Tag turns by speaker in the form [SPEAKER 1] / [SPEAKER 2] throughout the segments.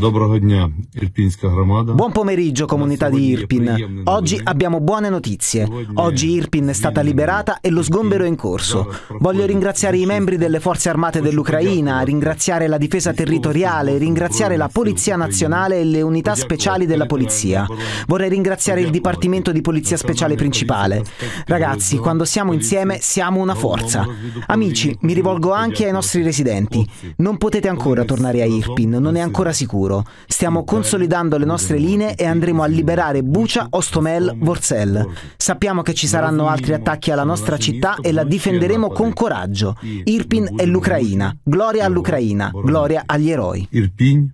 [SPEAKER 1] Доброго дня, Ірпінська громада. Buon pomeriggio comunità di Irpin. Oggi abbiamo buone notizie. Oggi Irpin è stata liberata e lo sgombero è in corso. Voglio ringraziare i membri delle forze armate dell'Ucraina, ringraziare la difesa territoriale, ringraziare la Polizia Nazionale e le unità speciali della polizia. Vorrei ringraziare il Dipartimento di Polizia Speciale Principale. Ragazzi, quando siamo insieme siamo una forza. Amici, mi rivolgo anche ai nostri residenti. Non potete ancora tornare a Irpin, non è ancora sicuro futuro. Stiamo consolidando le nostre linee e andremo a liberare Bucia, Ostomel, Vorsel. Sappiamo che ci saranno altri attacchi alla nostra città e la difenderemo con coraggio. Irpin è l'Ucraina. Gloria all'Ucraina. Gloria agli eroi.
[SPEAKER 2] Irpin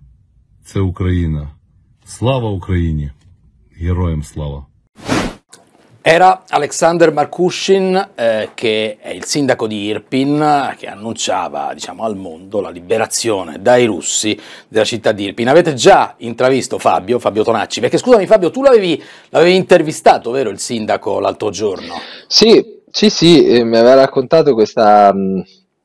[SPEAKER 2] è l'Ucraina. Slava
[SPEAKER 3] Ucraini. Eroem slava.
[SPEAKER 4] Era Alexander Markushin, eh, che è il sindaco di Irpin, che annunciava diciamo, al mondo la liberazione dai russi della città di Irpin. Avete già intravisto Fabio, Fabio Tonacci, perché scusami Fabio, tu l'avevi, l'avevi intervistato, vero, il sindaco l'altro giorno?
[SPEAKER 5] Sì, sì, sì, eh, mi aveva raccontato questa mh, mm,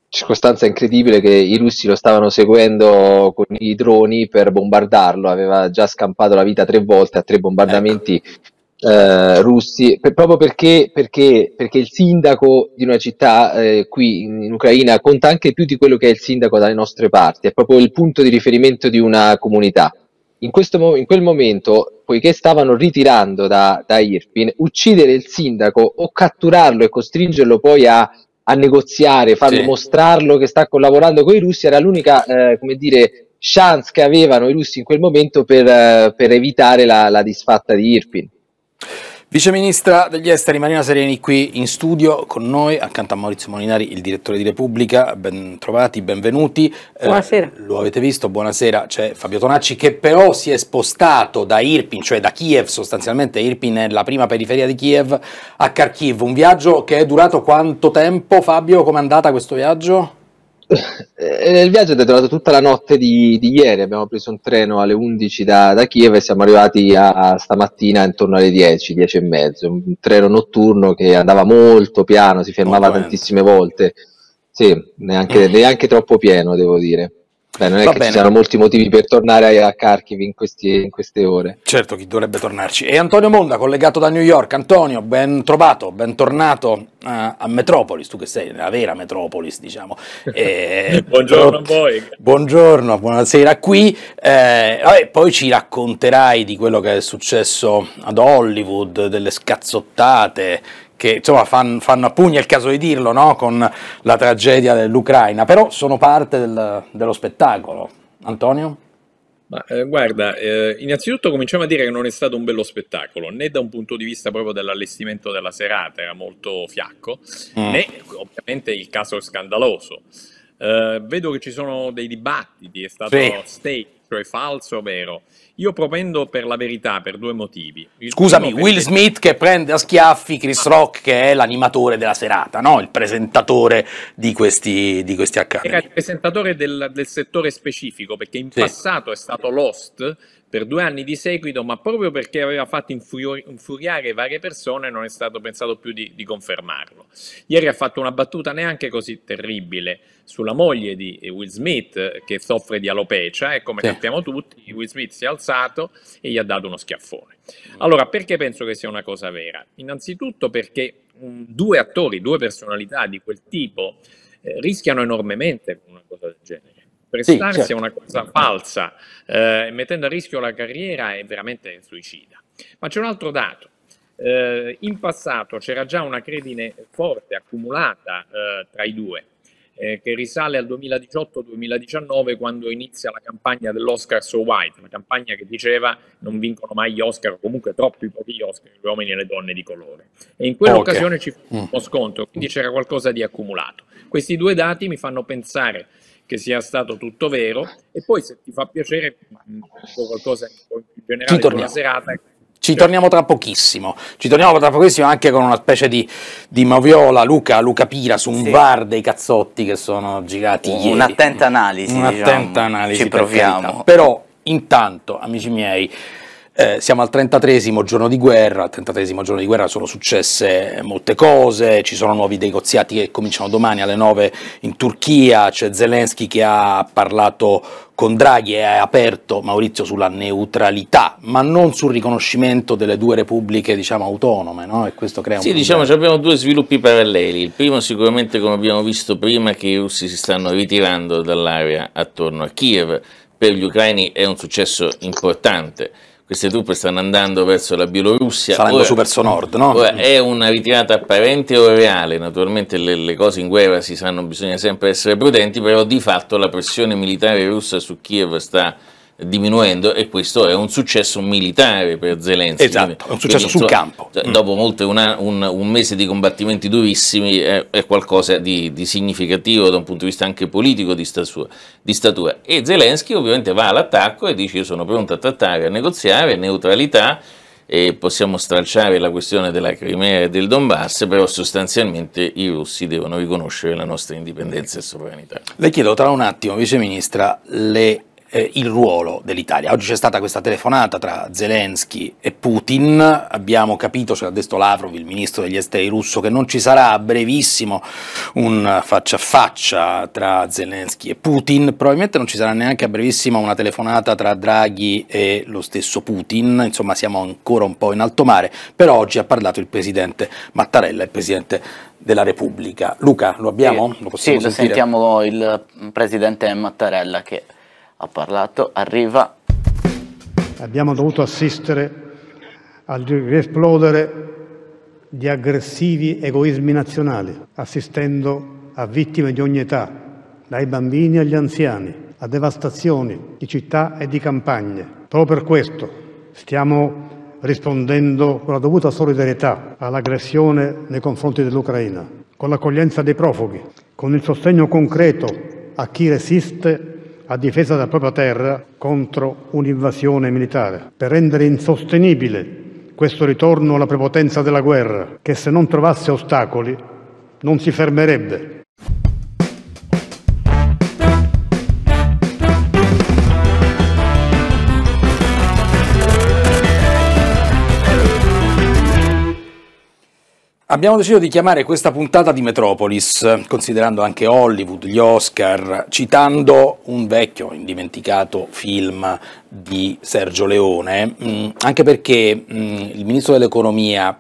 [SPEAKER 5] circostanza incredibile che i russi lo stavano seguendo con i droni per bombardarlo, aveva già scampato la vita tre volte a tre bombardamenti. Ecco eh, russi, per, proprio perché, perché, perché, il sindaco di una città eh, qui in, in, Ucraina conta anche più di quello che è il sindaco dalle nostre parti, è proprio il punto di riferimento di una comunità. In, questo, in quel momento, poiché stavano ritirando da, da Irpin, uccidere il sindaco o catturarlo e costringerlo poi a, a negoziare, farlo sì. mostrarlo che sta collaborando con i russi era l'unica, eh, come dire, chance che avevano i russi in quel momento per, eh, per evitare la, la disfatta di Irpin.
[SPEAKER 4] Vice Ministra degli Esteri Marina Sereni qui in studio con noi, accanto a Maurizio Molinari, il direttore di Repubblica, ben trovati, benvenuti. Eh, buonasera. Eh, lo avete visto, buonasera, c'è Fabio Tonacci che però si è spostato da Irpin, cioè da Kiev sostanzialmente, Irpin è la prima periferia di Kiev, a Kharkiv, un viaggio che è durato quanto tempo? Fabio, com'è andata questo viaggio?
[SPEAKER 5] E eh, nel viaggio è durato tutta la notte di, di, ieri, abbiamo preso un treno alle 11 da, da Kiev e siamo arrivati a, a, stamattina intorno alle 10, 10 e mezzo, un treno notturno che andava molto piano, si fermava molto tantissime volte, sì, neanche, neanche troppo pieno devo dire. Beh, non è Va che bene. ci siano molti motivi per tornare a Kharkiv in, questi, in, queste ore.
[SPEAKER 4] Certo, chi dovrebbe tornarci. E Antonio Monda, collegato da New York. Antonio, ben trovato, bentornato a, eh, a Metropolis, tu che sei la vera Metropolis, diciamo. E, eh, buongiorno a voi. Buongiorno, buonasera qui. Eh, vabbè, poi ci racconterai di quello che è successo ad Hollywood, delle scazzottate che insomma fanno, fanno a pugna, è il caso di dirlo, no? con la tragedia dell'Ucraina, però sono parte del, dello spettacolo. Antonio?
[SPEAKER 6] Ma, eh, guarda, eh, innanzitutto cominciamo a dire che non è stato un bello spettacolo, né da un punto di vista proprio dell'allestimento della serata, era molto fiacco, mm. né ovviamente il caso è scandaloso. Eh, vedo che ci sono dei dibattiti, è stato sì. State cioè falso o vero? Io propendo per la verità per due motivi. Il Scusami, Will Smith
[SPEAKER 4] che prende a schiaffi Chris ah. Rock che è l'animatore della serata, no? il presentatore di questi, di questi Era
[SPEAKER 6] il presentatore del, del, settore specifico perché in sì. passato è stato l'host per due anni di seguito, ma proprio perché aveva fatto infuriare varie persone non è stato pensato più di, di confermarlo. Ieri ha fatto una battuta neanche così terribile sulla moglie di eh, Will Smith che soffre di alopecia e come sì. sappiamo tutti Will Smith si è alzato e gli ha dato uno schiaffone. Allora, perché penso che sia una cosa vera? Innanzitutto perché um, due attori, due personalità di quel tipo eh, rischiano enormemente con una cosa del genere Prestarsi sì, certo. è una cosa falsa, eh, mettendo a rischio la carriera è veramente suicida. Ma c'è un altro dato. Eh, in passato c'era già una credine forte accumulata eh, tra i due, eh, che risale al 2018-2019 quando inizia la campagna dell'Oscar So White, una campagna che diceva non vincono mai gli Oscar, o comunque troppi pochi gli Oscar, gli uomini e le donne di colore. E in quell'occasione okay. ci fu mm. uno scontro, quindi c'era qualcosa di accumulato. Questi due dati mi fanno pensare che sia stato tutto vero e poi se ti fa piacere qualcosa in generale ci torniamo. serata
[SPEAKER 4] ci torniamo tra pochissimo, ci torniamo tra pochissimo anche con una specie di, di moviola Luca, Luca Pira su un sì. bar dei cazzotti che sono girati ieri. Un'attenta analisi. Un'attenta diciamo. analisi. Ci proviamo. Per Però intanto, amici miei, eh, siamo al 33 giorno di guerra, al 33 giorno di guerra sono successe molte cose, ci sono nuovi negoziati che cominciano domani alle 9 in Turchia, c'è Zelensky che ha parlato con Draghi e ha aperto Maurizio sulla neutralità, ma non sul riconoscimento delle due repubbliche diciamo, autonome, no? e questo crea Sì, problema. diciamo
[SPEAKER 3] abbiamo due sviluppi paralleli, il primo sicuramente come abbiamo visto prima che i russi si stanno ritirando dall'area attorno a Kiev, per gli ucraini è un successo importante, queste truppe stanno andando verso la Bielorussia. Salendo su verso nord, no? è una ritirata apparente o reale, naturalmente le, le, cose in guerra si sanno, bisogna sempre essere prudenti, però di fatto la pressione militare russa su Kiev sta diminuendo e questo è un successo militare per Zelensky. Esatto, è un successo Quindi, sul campo. Cioè, mm. Dopo molte, una, un, un, mese di combattimenti durissimi è, è qualcosa di, di, significativo da un punto di vista anche politico di, statua, di statura. E Zelensky ovviamente va all'attacco e dice io sono pronto a trattare, a negoziare, neutralità, e possiamo stralciare la questione della Crimea e del Donbass, però sostanzialmente i russi devono riconoscere la nostra indipendenza e sovranità. Le chiedo tra un attimo, Vice
[SPEAKER 4] Ministra, le eh, il ruolo dell'Italia. Oggi c'è stata questa telefonata tra Zelensky e Putin, abbiamo capito, ce l'ha detto Lavrov, il ministro degli esteri russo, che non ci sarà a brevissimo un faccia a faccia tra Zelensky e Putin, probabilmente non ci sarà neanche a brevissimo una telefonata tra Draghi e lo stesso Putin, insomma siamo ancora un po' in alto mare, però oggi ha parlato il presidente Mattarella, il presidente della Repubblica. Luca, lo abbiamo? Sì, lo, sì, lo sentiamo il presidente
[SPEAKER 7] Mattarella che ha parlato, arriva.
[SPEAKER 1] Abbiamo dovuto assistere al riesplodere di aggressivi egoismi nazionali, assistendo a vittime di ogni età, dai bambini agli anziani, a devastazioni di città e di campagne. Proprio per questo stiamo rispondendo con la dovuta solidarietà all'aggressione nei confronti dell'Ucraina, con l'accoglienza dei profughi, con il sostegno concreto a chi resiste a difesa della propria terra contro un'invasione militare, per rendere insostenibile questo ritorno alla prepotenza della guerra, che se non trovasse ostacoli non si fermerebbe.
[SPEAKER 4] Abbiamo deciso di chiamare questa puntata di Metropolis, considerando anche Hollywood, gli Oscar, citando un vecchio, indimenticato film di Sergio Leone, mm, anche perché mm, il ministro dell'economia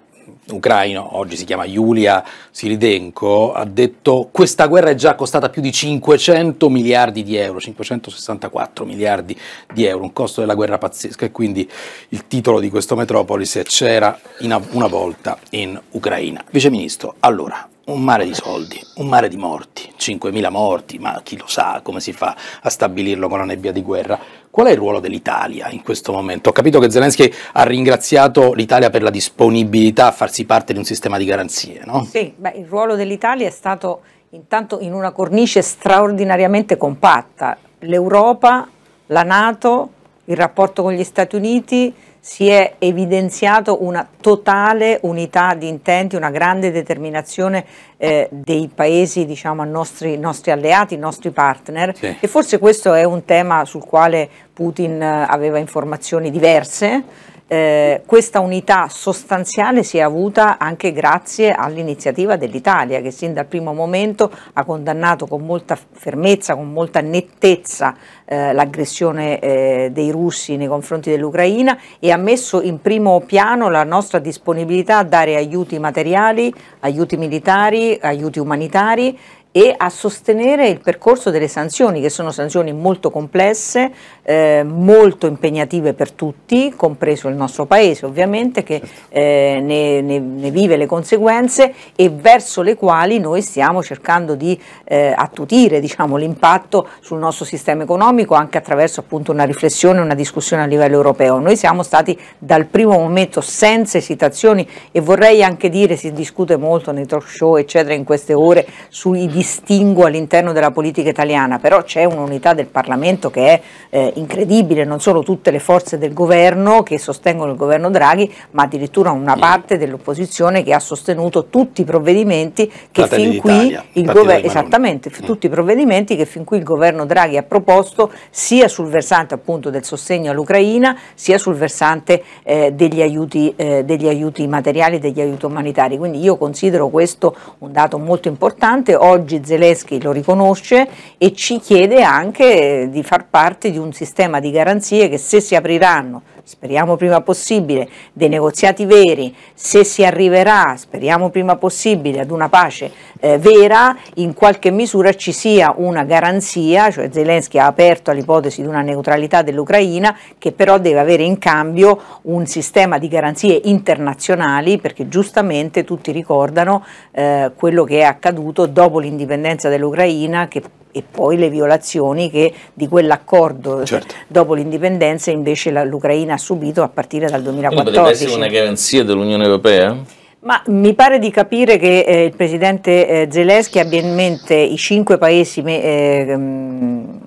[SPEAKER 4] ucraino, oggi si chiama Yulia Siridenko, ha detto questa guerra è già costata più di 500 miliardi di euro, 564 miliardi di euro, un costo della guerra pazzesca e quindi il titolo di questo Metropolis è C'era una volta in Ucraina. Vice Ministro, allora, un mare di soldi, un mare di morti, 5.000 morti, ma chi lo sa come si fa a stabilirlo con la nebbia di guerra. Qual è il ruolo dell'Italia in questo momento? Ho capito che Zelensky ha ringraziato l'Italia per la disponibilità a farsi parte di un sistema di garanzie,
[SPEAKER 8] no? Sì, beh, il ruolo dell'Italia è stato intanto in una cornice straordinariamente compatta, l'Europa, la Nato, il rapporto con gli Stati Uniti, si è evidenziato una totale unità di intenti, una grande determinazione eh, dei paesi, diciamo, nostri, nostri alleati, nostri partner sì. e forse questo è un tema sul quale Putin eh, aveva informazioni diverse eh, questa unità sostanziale si è avuta anche grazie all'iniziativa dell'Italia che sin dal primo momento ha condannato con molta fermezza, con molta nettezza eh, l'aggressione eh, dei russi nei confronti dell'Ucraina e ha messo in primo piano la nostra disponibilità a dare aiuti materiali, aiuti militari, aiuti umanitari e a sostenere il percorso delle sanzioni, che sono sanzioni molto complesse, eh, molto impegnative per tutti, compreso il nostro Paese ovviamente, che certo. eh, ne, ne, vive le conseguenze e verso le quali noi stiamo cercando di eh, attutire diciamo, l'impatto sul nostro sistema economico anche attraverso appunto, una riflessione, una discussione a livello europeo. Noi siamo stati dal primo momento senza esitazioni e vorrei anche dire, si discute molto nei talk show eccetera in queste ore, sui disastri distinguo all'interno della politica italiana, però c'è un'unità del Parlamento che è eh, incredibile, non solo tutte le forze del governo che sostengono il governo Draghi, ma addirittura una mm. parte dell'opposizione che ha sostenuto tutti i provvedimenti che Fratelli fin qui il governo esattamente mm. tutti i provvedimenti che fin qui il governo Draghi ha proposto sia sul versante appunto del sostegno all'Ucraina, sia sul versante eh, degli, aiuti, eh, degli aiuti materiali, degli aiuti umanitari. Quindi io considero questo un dato molto importante. Oggi oggi Zelensky lo riconosce e ci chiede anche di far parte di un sistema di garanzie che se si apriranno speriamo prima possibile, dei negoziati veri, se si arriverà, speriamo prima possibile, ad una pace eh, vera, in qualche misura ci sia una garanzia, cioè Zelensky ha aperto all'ipotesi di una neutralità dell'Ucraina, che però deve avere in cambio un sistema di garanzie internazionali, perché giustamente tutti ricordano eh, quello che è accaduto dopo l'indipendenza dell'Ucraina, che e poi le violazioni che di quell'accordo certo. dopo l'indipendenza invece l'Ucraina ha subito a partire dal 2014. Quindi potrebbe essere una
[SPEAKER 3] garanzia dell'Unione Europea?
[SPEAKER 8] Ma mi pare di capire che eh, il presidente eh, Zelensky abbia in mente i cinque paesi eh, mh, ehm,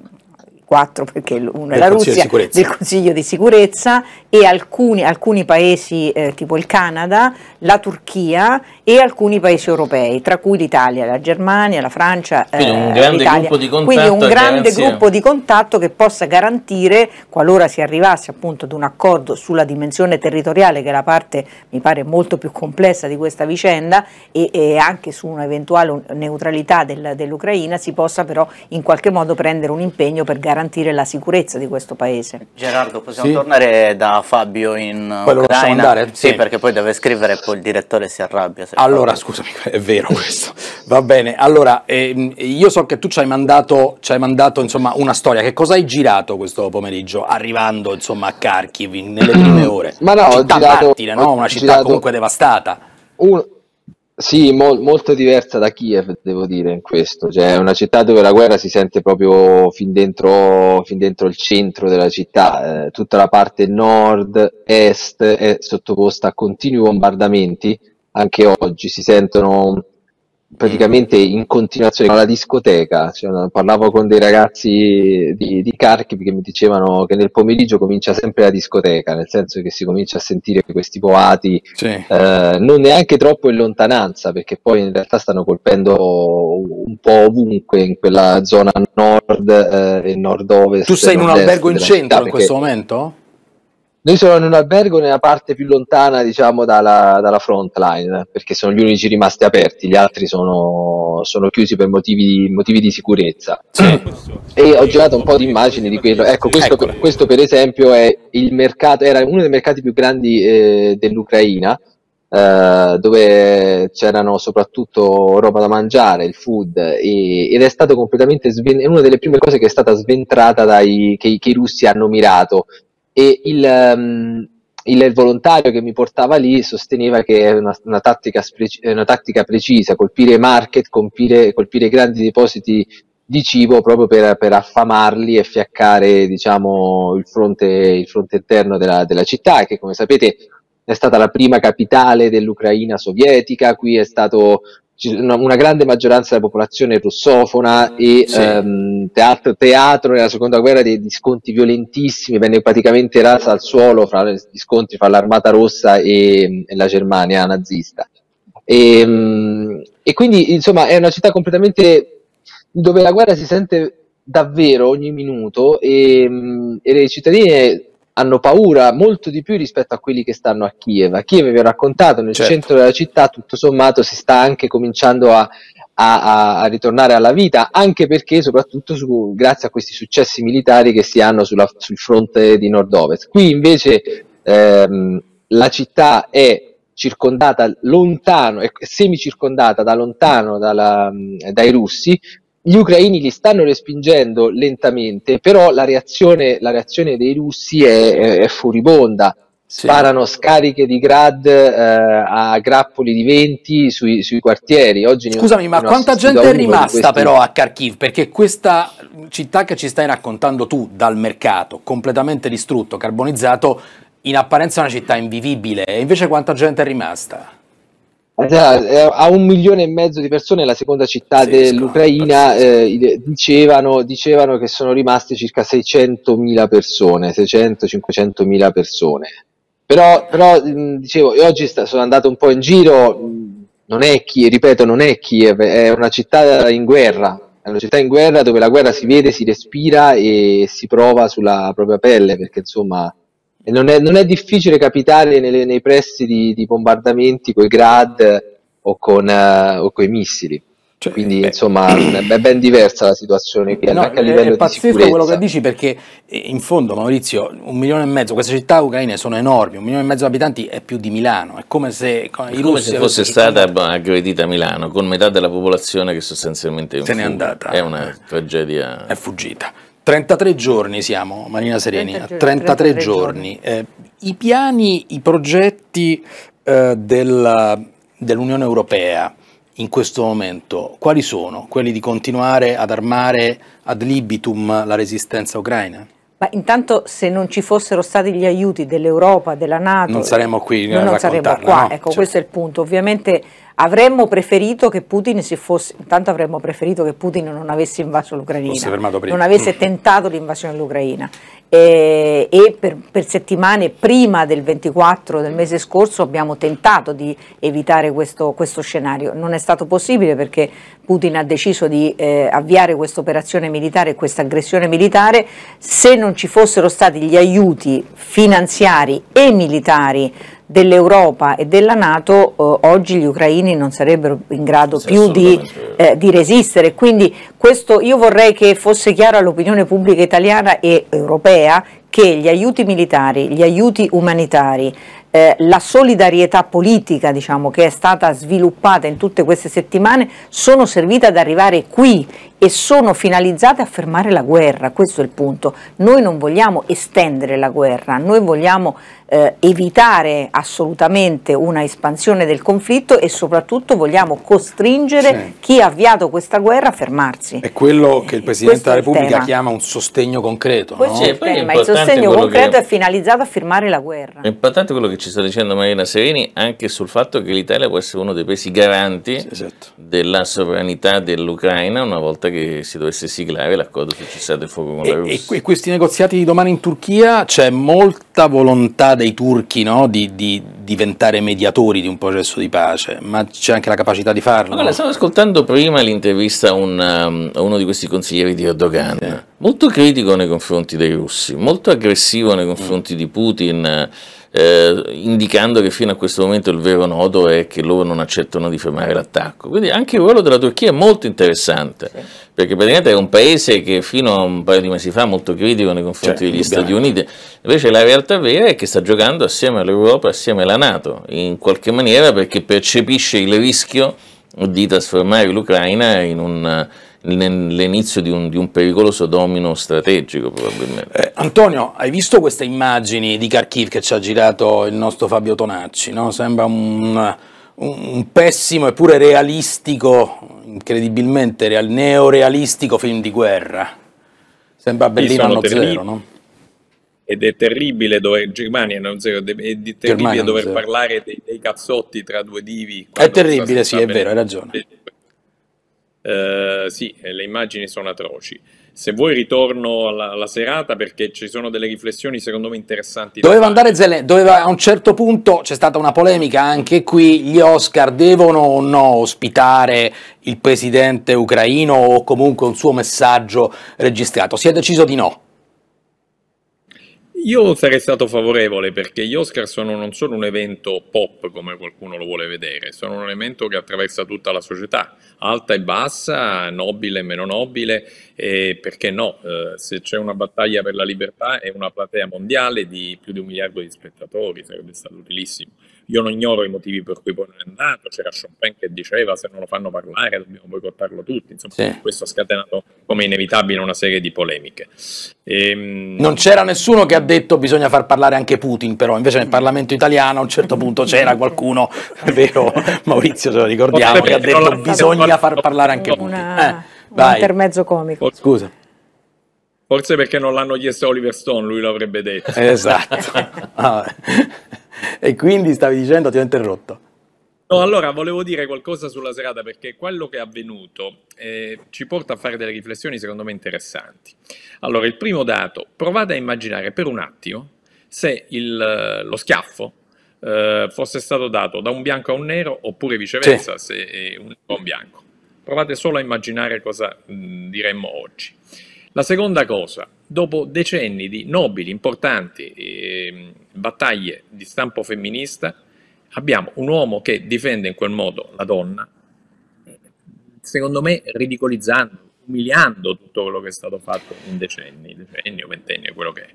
[SPEAKER 8] quattro perché uno è la Russia, di del Consiglio di sicurezza e alcuni, alcuni paesi eh, tipo il Canada, la Turchia e alcuni paesi europei, tra cui l'Italia, la Germania, la Francia, eh, quindi un grande, gruppo di, quindi un grande gruppo di contatto che possa garantire, qualora si arrivasse appunto ad un accordo sulla dimensione territoriale che è la parte mi pare molto più complessa di questa vicenda e, e anche su un'eventuale neutralità del, dell'Ucraina, si possa però in qualche modo prendere un impegno per garantire garantire la sicurezza di questo paese.
[SPEAKER 7] Gerardo, possiamo sì. tornare da Fabio in
[SPEAKER 4] poi Ucraina? Sì, sì, perché poi deve scrivere e poi il direttore si arrabbia. Allora, Fabio... scusami, è vero questo. Va bene, allora, ehm, io so che tu ci hai mandato, ci hai mandato insomma, una storia. Che cosa hai girato questo pomeriggio, arrivando insomma, a Kharkiv nelle prime mm. ore? Ma no, città ho girato, martire, no? una città girato... comunque devastata.
[SPEAKER 5] Un sì, mol- molto diversa da Kiev, devo dire, in questo. Cioè, è una città dove la guerra si sente proprio fin dentro, fin dentro il centro della città. Eh, tutta la parte nord-est è sottoposta a continui bombardamenti. Anche oggi si sentono praticamente mm. in continuazione con la discoteca. Cioè, parlavo con dei ragazzi di, di Kharkiv che mi dicevano che nel pomeriggio comincia sempre la discoteca, nel senso che si comincia a sentire questi boati sì. eh, non neanche troppo in lontananza, perché poi in realtà stanno colpendo un po' ovunque in quella zona nord eh, e nord-ovest. Tu sei in un albergo in centro in questo momento? Noi sono in un albergo nella parte più lontana, diciamo, dalla, dalla front line, perché sono gli unici rimasti aperti, gli altri sono, sono chiusi per motivi, motivi di sicurezza. Sì. e ho girato un po' di immagini di quello. Ecco, questo, questo per esempio è il mercato, era uno dei mercati più grandi eh, dell'Ucraina, eh, dove c'erano soprattutto roba da mangiare, il food, e, ed è stato completamente sven- una delle prime cose che è stata sventrata dai, che, che i russi hanno mirato e il, um, il, volontario che mi portava lì sosteneva che è una, una, una, tattica precisa, colpire market, colpire, colpire grandi depositi di cibo proprio per, per affamarli e fiaccare diciamo, il, fronte, il fronte interno della, della città, che come sapete è stata la prima capitale dell'Ucraina sovietica, qui è stato una grande maggioranza della popolazione russofona e sì. ehm, teatro, teatro, nella seconda guerra degli scontri violentissimi, venne praticamente rasa al suolo fra gli scontri fra l'armata rossa e, e la Germania nazista. E, ehm, e, quindi insomma è una città completamente dove la guerra si sente davvero ogni minuto e, ehm, e le cittadine hanno paura molto di più rispetto a quelli che stanno a Kiev. A Kiev vi ho raccontato, nel certo. centro della città tutto sommato si sta anche cominciando a, a, a, ritornare alla vita, anche perché soprattutto su, grazie a questi successi militari che si hanno sulla, sul fronte di nord-ovest. Qui invece ehm, la città è circondata lontano, è semicircondata da lontano dalla, dai russi, gli ucraini li stanno respingendo lentamente, però la reazione, la reazione dei russi è, è, è furibonda. Sì. Sparano scariche di grad eh, a grappoli di venti sui, sui quartieri. Oggi Scusami, ma quanta gente è rimasta però a
[SPEAKER 4] Kharkiv? Perché questa città che ci stai raccontando tu dal mercato, completamente distrutto, carbonizzato, in apparenza è una città invivibile, e invece quanta gente è rimasta?
[SPEAKER 5] Esatto, eh, a un milione e mezzo di persone la seconda città sì, dell'Ucraina eh, dicevano, dicevano, che sono rimaste circa 600.000 persone 600-500.000 persone però, però dicevo oggi sta, sono andato un po' in giro non è Kiev, ripeto non è Kiev è una città in guerra è una città in guerra dove la guerra si vede, si respira e si prova sulla propria pelle perché insomma e non, è, non è difficile capitare nelle, nei pressi di, di bombardamenti con i grad o con, uh, o con i missili. Cioè, Quindi beh, insomma è ben diversa la situazione qui, no, anche a livello è, è pazzesco quello che
[SPEAKER 4] dici perché eh, in fondo Maurizio, un milione e mezzo, queste città ucraine sono enormi, un milione e mezzo di abitanti è più di Milano, è come se, come come se fosse
[SPEAKER 3] stata aggredita Milano con metà della popolazione che sostanzialmente è, un Se n'è andata, è una tragedia. È fuggita. 33 giorni siamo, Marina Sereni, 30 33, 33, giorni.
[SPEAKER 4] giorni. Eh, I piani, i progetti eh, del, dell'Unione Europea in questo momento, quali sono? Quelli di continuare ad armare ad libitum la resistenza ucraina?
[SPEAKER 8] Ma intanto se non ci fossero stati gli aiuti dell'Europa, della Nato, non saremmo
[SPEAKER 4] qui, noi non saremmo qua, no? ecco cioè. questo
[SPEAKER 8] è il punto. Ovviamente avremmo preferito che Putin si fosse, intanto avremmo preferito che Putin non avesse invaso l'Ucraina, non avesse mm. tentato l'invasione dell'Ucraina eh, e per, per, settimane prima del 24 del mese scorso abbiamo tentato di evitare questo, questo scenario. Non è stato possibile perché Putin ha deciso di eh, avviare questa operazione militare e questa aggressione militare. Se non ci fossero stati gli aiuti finanziari e militari dell'Europa e della Nato eh, oggi gli ucraini non sarebbero in grado sì, più di, eh, di, resistere. Quindi questo io vorrei che fosse chiaro all'opinione pubblica italiana e europea che gli aiuti militari, gli aiuti umanitari, eh, la solidarietà politica diciamo, che è stata sviluppata in tutte queste settimane sono servite ad arrivare qui e sono finalizzate a fermare la guerra, questo è il punto. Noi non vogliamo estendere la guerra, noi vogliamo eh, evitare assolutamente una espansione del conflitto e soprattutto vogliamo costringere sì. chi ha avviato questa guerra a fermarsi. È
[SPEAKER 4] quello che il eh, Presidente della Repubblica chiama un sostegno
[SPEAKER 3] concreto. Questo no? è il, tema. il sostegno concreto che... è
[SPEAKER 8] finalizzato a fermare la guerra.
[SPEAKER 3] È importante quello che ci sta dicendo Marina Sereni anche sul fatto che l'Italia può essere uno dei paesi garanti sì, esatto. della sovranità dell'Ucraina una volta che si dovesse siglare l'accordo sul cessate il fuoco con e, la Russia.
[SPEAKER 4] E, questi negoziati di domani in Turchia c'è molta volontà dei turchi no? di, di, diventare mediatori di un processo di pace, ma c'è anche la capacità di farlo. Allora,
[SPEAKER 3] stavo ascoltando prima l'intervista a, un, um, a, uno di questi consiglieri di Erdogan, sì. molto critico nei confronti dei russi, molto aggressivo nei confronti mm. di Putin eh, indicando che fino a questo momento il vero nodo è che loro non accettano di fermare l'attacco. Quindi anche il ruolo della Turchia è molto interessante, sì. perché praticamente è un paese che fino a un paio di mesi fa molto critico nei confronti cioè, degli Stati Uniti, invece la realtà vera è che sta giocando assieme all'Europa, assieme alla Nato, in qualche maniera perché percepisce il rischio di trasformare l'Ucraina in un l'inizio di un, di un pericoloso domino strategico probabilmente. Eh, Antonio, hai visto queste immagini di Kharkiv che ci ha girato il nostro
[SPEAKER 4] Fabio Tonacci? No? Sembra un, un, pessimo eppure realistico, incredibilmente real, neorealistico film di guerra. Sembra Berlino anno zero, no?
[SPEAKER 6] ed è terribile dover Germania non zero, è terribile Germania, dover zero. parlare dei, dei, cazzotti tra due divi. È terribile, sì, è vero, hai ragione. Eh, sì, eh, le immagini sono atroci. Se vuoi ritorno alla, alla, serata perché ci sono delle riflessioni secondo me interessanti. Doveva andare
[SPEAKER 4] Zelensky, doveva, a un certo punto c'è stata una polemica anche qui, gli Oscar devono o no ospitare il presidente ucraino o comunque un suo messaggio registrato? Si è deciso di no.
[SPEAKER 6] Io sarei stato favorevole perché gli Oscar sono non solo un evento pop come qualcuno lo vuole vedere, sono un evento che attraversa tutta la società, alta e bassa, nobile e meno nobile, e perché no, eh, se c'è una battaglia per la libertà è una platea mondiale di più di un miliardo di spettatori, sarebbe stato utilissimo. Io non ignoro i motivi per cui poi non è andato, c'era Champagne che diceva se non lo fanno parlare dobbiamo boicottarlo tutti, insomma sì. questo ha scatenato come inevitabile una serie di polemiche. E, ehm, non
[SPEAKER 4] c'era nessuno che ha detto bisogna far parlare anche Putin però, invece nel Parlamento italiano a un certo punto c'era qualcuno, è vero Maurizio se lo ricordiamo, che ha detto bisogna
[SPEAKER 6] far parlare anche Putin. Una, eh,
[SPEAKER 8] un intermezzo comico. Scusa.
[SPEAKER 6] Forse perché non l'hanno chiesto a Oliver Stone, lui l'avrebbe detto. Esatto. Ah,
[SPEAKER 4] e quindi stavi dicendo, ti ho interrotto.
[SPEAKER 6] No, allora volevo dire qualcosa sulla serata perché quello che è avvenuto eh, ci porta a fare delle riflessioni secondo me interessanti. Allora, il primo dato, provate a immaginare per un attimo se il, eh, lo schiaffo eh, fosse stato dato da un bianco a un nero oppure viceversa sì. se è un nero a un bianco. Provate solo a immaginare cosa mh, diremmo oggi. La seconda cosa, dopo decenni di nobili, importanti eh, battaglie di stampo femminista, abbiamo un uomo che difende in quel modo la donna, secondo me ridicolizzando, umiliando tutto quello che è stato fatto in decenni, decenni o ventenni, quello che è.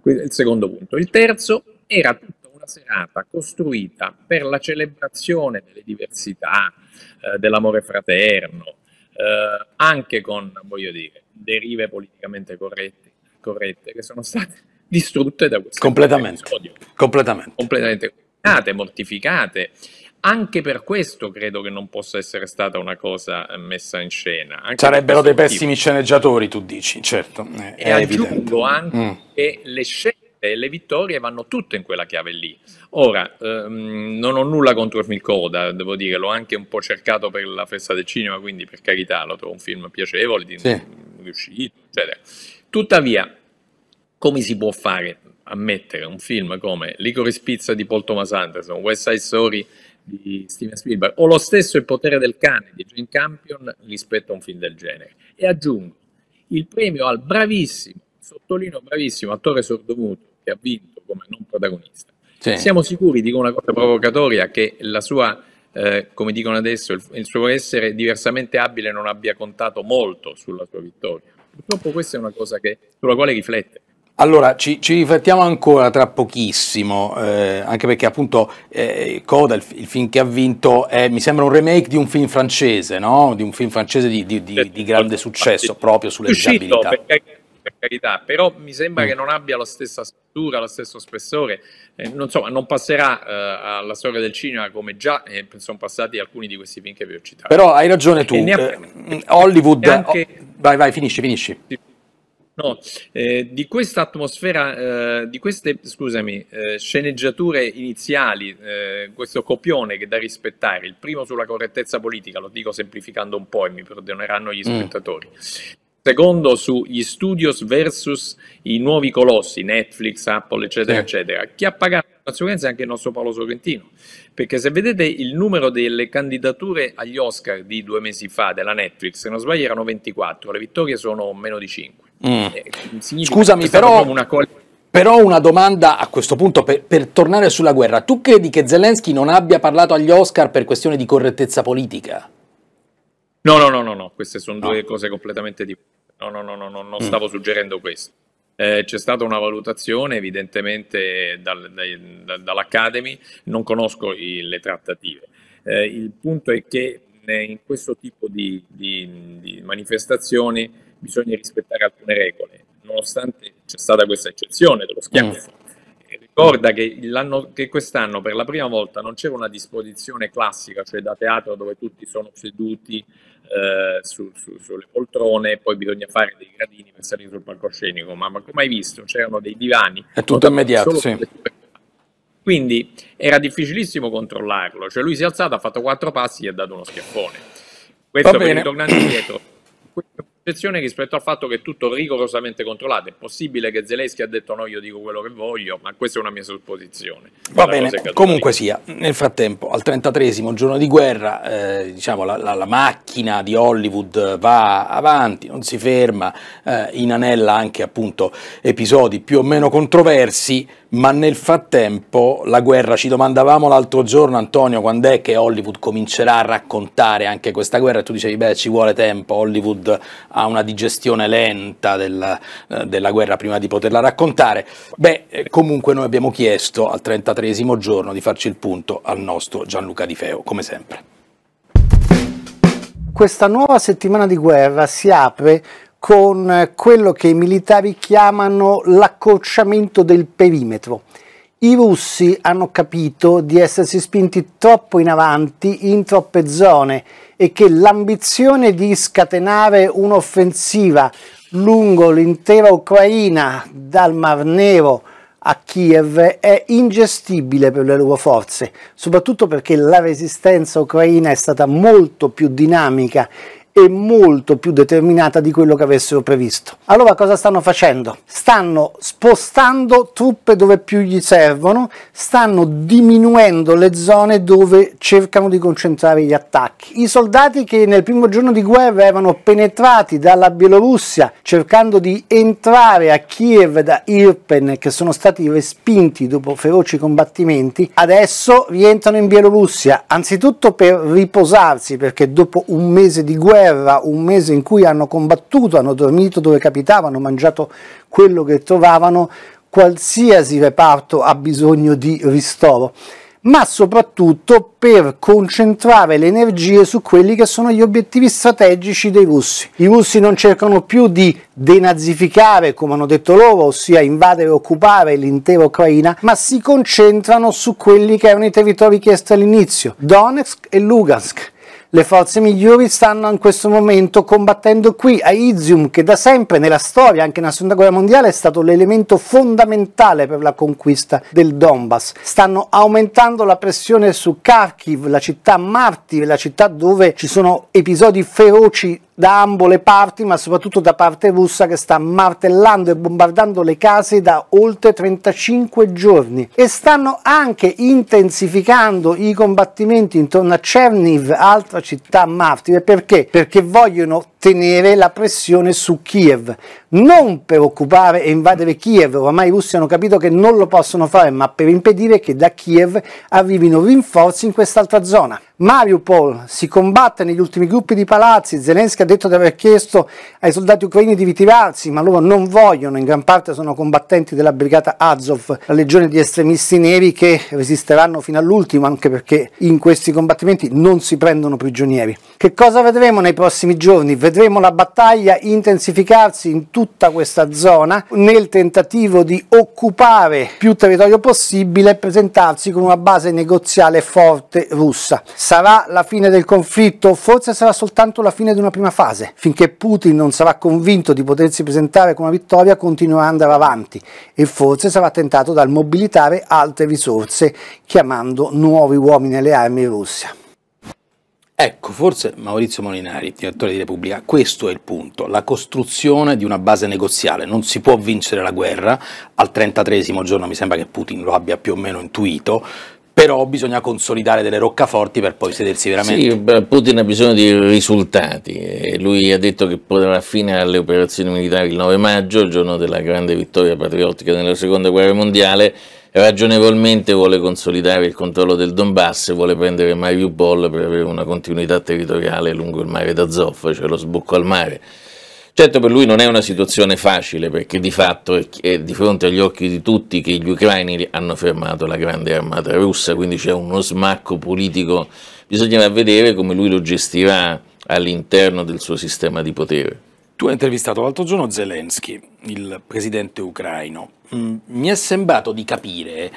[SPEAKER 6] Questo è il secondo punto. Il terzo era tutta una serata costruita per la celebrazione delle diversità, eh, dell'amore fraterno, eh, anche con, voglio dire, derive politicamente corrette, corrette che sono state
[SPEAKER 4] distrutte da questo completamente,
[SPEAKER 6] completamente. completamente complicate, mortificate. Anche per questo credo che non possa essere stata una cosa eh, messa in scena. Anche Sarebbero dei motivo. pessimi
[SPEAKER 4] sceneggiatori, tu dici, certo. Eh, è, e è aggiungo evidente.
[SPEAKER 6] anche mm. che le scene e le vittorie vanno tutte in quella chiave lì. Ora, ehm, non ho nulla contro il film Coda, devo dire, l'ho anche un po' cercato per la festa del cinema, quindi per carità lo trovo un film piacevole, di, sì. riuscito, eccetera. Tuttavia, come si può fare a mettere un film come Licorice Pizza di Paul Thomas Anderson, West Side Story di Steven Spielberg, o lo stesso Il potere del cane di Jane Campion rispetto a un film del genere? E aggiungo, il premio al bravissimo Sottolino, bravissimo, attore sordomuto che ha vinto come non protagonista. Sì. Siamo sicuri, dico una cosa provocatoria, che la sua, eh, come dicono adesso, il, il, suo essere diversamente abile non abbia contato molto sulla sua vittoria. Purtroppo questa è una cosa che, sulla quale riflette.
[SPEAKER 4] Allora, ci, ci, riflettiamo ancora tra pochissimo, eh, anche perché appunto eh, Coda, il, il, film che ha vinto, è, mi sembra un remake di un film francese, no? Di un film francese di, di, di, di grande successo, proprio sulle disabilità.
[SPEAKER 6] Perché carità, però mi sembra mm. che non abbia la stessa struttura, lo stesso spessore, eh, non, insomma non passerà eh, alla storia del cinema come già eh, sono passati alcuni di questi film che vi ho citato. Però hai ragione tu, ne...
[SPEAKER 4] Eh, Hollywood... Anche... Oh, vai, vai, finisci, finisci. Sì.
[SPEAKER 6] No, eh, di questa atmosfera, eh, di queste scusami, eh, sceneggiature iniziali, eh, questo copione che da rispettare, il primo sulla correttezza politica, lo dico semplificando un po' e mi perdoneranno gli mm. spettatori, secondo sugli studios versus i nuovi colossi, Netflix, Apple, eccetera, eh. eccetera, Chi ha pagato la conseguenza è anche il nostro Paolo Sorrentino. Perché se vedete il numero delle candidature agli Oscar di due mesi fa della Netflix, se non sbaglio erano 24, le vittorie sono meno di 5. Mm. Eh, Scusami, però una,
[SPEAKER 4] però una domanda a questo punto per, per tornare sulla guerra. Tu credi che Zelensky non abbia parlato agli Oscar per questione di correttezza politica?
[SPEAKER 6] No, no, no, no, no. queste sono no. due cose completamente diverse no, no, no, no, non mm. stavo suggerendo questo. Eh, c'è stata una valutazione evidentemente dal, dai, da, dall'Academy, non conosco i, le trattative. Eh, il punto è che eh, in questo tipo di, di, di manifestazioni bisogna rispettare alcune regole, nonostante c'è stata questa eccezione dello schiaffo mm. Ricorda che, che quest'anno per la prima volta non c'era una disposizione classica, cioè da teatro dove tutti sono seduti eh, su, su, sulle poltrone e poi bisogna fare dei gradini per salire sul palcoscenico, ma, ma come hai visto c'erano dei divani. È tutto immediato, sì. Quindi era difficilissimo controllarlo, cioè lui si è alzato, ha fatto quattro passi e ha dato uno schiaffone. Questo per ritornare indietro, questo percezione rispetto al fatto che è tutto rigorosamente controllato. È possibile che Zelensky ha detto no, io dico quello che voglio, ma questa è una mia supposizione. Va bene, comunque
[SPEAKER 4] sia, nel frattempo, al 33 giorno di guerra, eh, diciamo, la, la, la, macchina di Hollywood va avanti, non si ferma, eh, anella anche appunto episodi più o meno controversi, ma nel frattempo la guerra, ci domandavamo l'altro giorno Antonio, quando è che Hollywood comincerà a raccontare anche questa guerra? E tu dicevi, beh, ci vuole tempo, Hollywood ha una digestione lenta della, eh, della guerra prima di poterla raccontare. Beh, eh, comunque noi abbiamo chiesto al 33 giorno di farci il punto al nostro Gianluca Di Feo, come sempre.
[SPEAKER 1] Questa nuova settimana di guerra si apre con quello che i militari chiamano l'accorciamento del perimetro. I russi hanno capito di essersi spinti troppo in avanti in troppe zone e che l'ambizione di scatenare un'offensiva lungo l'intera Ucraina, dal Mar Nero a Kiev, è ingestibile per le loro forze, soprattutto perché la resistenza ucraina è stata molto più dinamica e molto più determinata di quello che avessero previsto. Allora cosa stanno facendo? Stanno spostando truppe dove più gli servono, stanno diminuendo le zone dove cercano di concentrare gli attacchi. I soldati che nel primo giorno di guerra erano penetrati dalla Bielorussia cercando di entrare a Kiev da Irpen che sono stati respinti dopo feroci combattimenti, adesso rientrano in Bielorussia, anzitutto per riposarsi perché dopo un mese di guerra guerra, un mese in cui hanno combattuto, hanno dormito dove capitavano, hanno mangiato quello che trovavano, qualsiasi reparto ha bisogno di ristoro ma soprattutto per concentrare le energie su quelli che sono gli obiettivi strategici dei russi. I russi non cercano più di denazificare, come hanno detto loro, ossia invadere e occupare l'intera Ucraina, ma si concentrano su quelli che erano i territori chiesti all'inizio, Donetsk e Lugansk. Le forze migliori stanno in questo momento combattendo qui a Izium, che da sempre nella storia, anche nella seconda guerra mondiale, è stato l'elemento fondamentale per la conquista del Donbass. Stanno aumentando la pressione su Kharkiv, la città martire, la città dove ci sono episodi feroci da ambo le parti, ma soprattutto da parte russa che sta martellando e bombardando le case da oltre 35 giorni e stanno anche intensificando i combattimenti intorno a Cherniv, altra città martire, perché? Perché vogliono tenere la pressione su Kiev, non per occupare e invadere Kiev, ormai i russi hanno capito che non lo possono fare, ma per impedire che da Kiev arrivino rinforzi in quest'altra zona. Mariupol si combatte negli ultimi gruppi di palazzi, Zelensky ha detto di aver chiesto ai soldati ucraini di ritirarsi, ma loro non vogliono, in gran parte sono combattenti della brigata Azov, la legione di estremisti neri che resisteranno fino all'ultimo, anche perché in questi combattimenti non si prendono prigionieri. Che cosa vedremo nei prossimi giorni? Vedremo la battaglia intensificarsi in tutta questa zona nel tentativo di occupare più territorio possibile e presentarsi con una base negoziale forte russa. Sarà la fine del conflitto? Forse sarà soltanto la fine di una prima fase. Finché Putin non sarà convinto di potersi presentare con una vittoria continuerà ad andare avanti e forse sarà tentato dal mobilitare altre risorse chiamando nuovi uomini alle armi in Russia.
[SPEAKER 4] Ecco, forse Maurizio Molinari, direttore di Repubblica, questo è il punto, la costruzione di una base negoziale. Non si può vincere la guerra, al 33 giorno mi sembra che Putin lo abbia più o meno intuito, però bisogna consolidare delle roccaforti per poi sedersi veramente.
[SPEAKER 3] Sì, Putin ha bisogno di risultati, lui ha detto che porrà fine alle operazioni militari il 9 maggio, il giorno della grande vittoria patriottica nella seconda guerra mondiale, ragionevolmente vuole consolidare il controllo del Donbass e vuole prendere Mariupol per avere una continuità territoriale lungo il mare d'Azov, cioè lo sbocco al mare. Certo per lui non è una situazione facile perché di fatto è di fronte agli occhi di tutti che gli ucraini hanno fermato la grande armata russa, quindi c'è uno smacco politico, bisognerà vedere come lui lo gestirà all'interno del suo sistema di potere.
[SPEAKER 4] Tu hai intervistato l'altro giorno Zelensky, il presidente ucraino. Mm, mi è sembrato di capire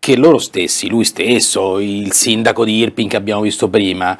[SPEAKER 3] che loro stessi, lui
[SPEAKER 4] stesso, il sindaco di Irpin che abbiamo visto prima,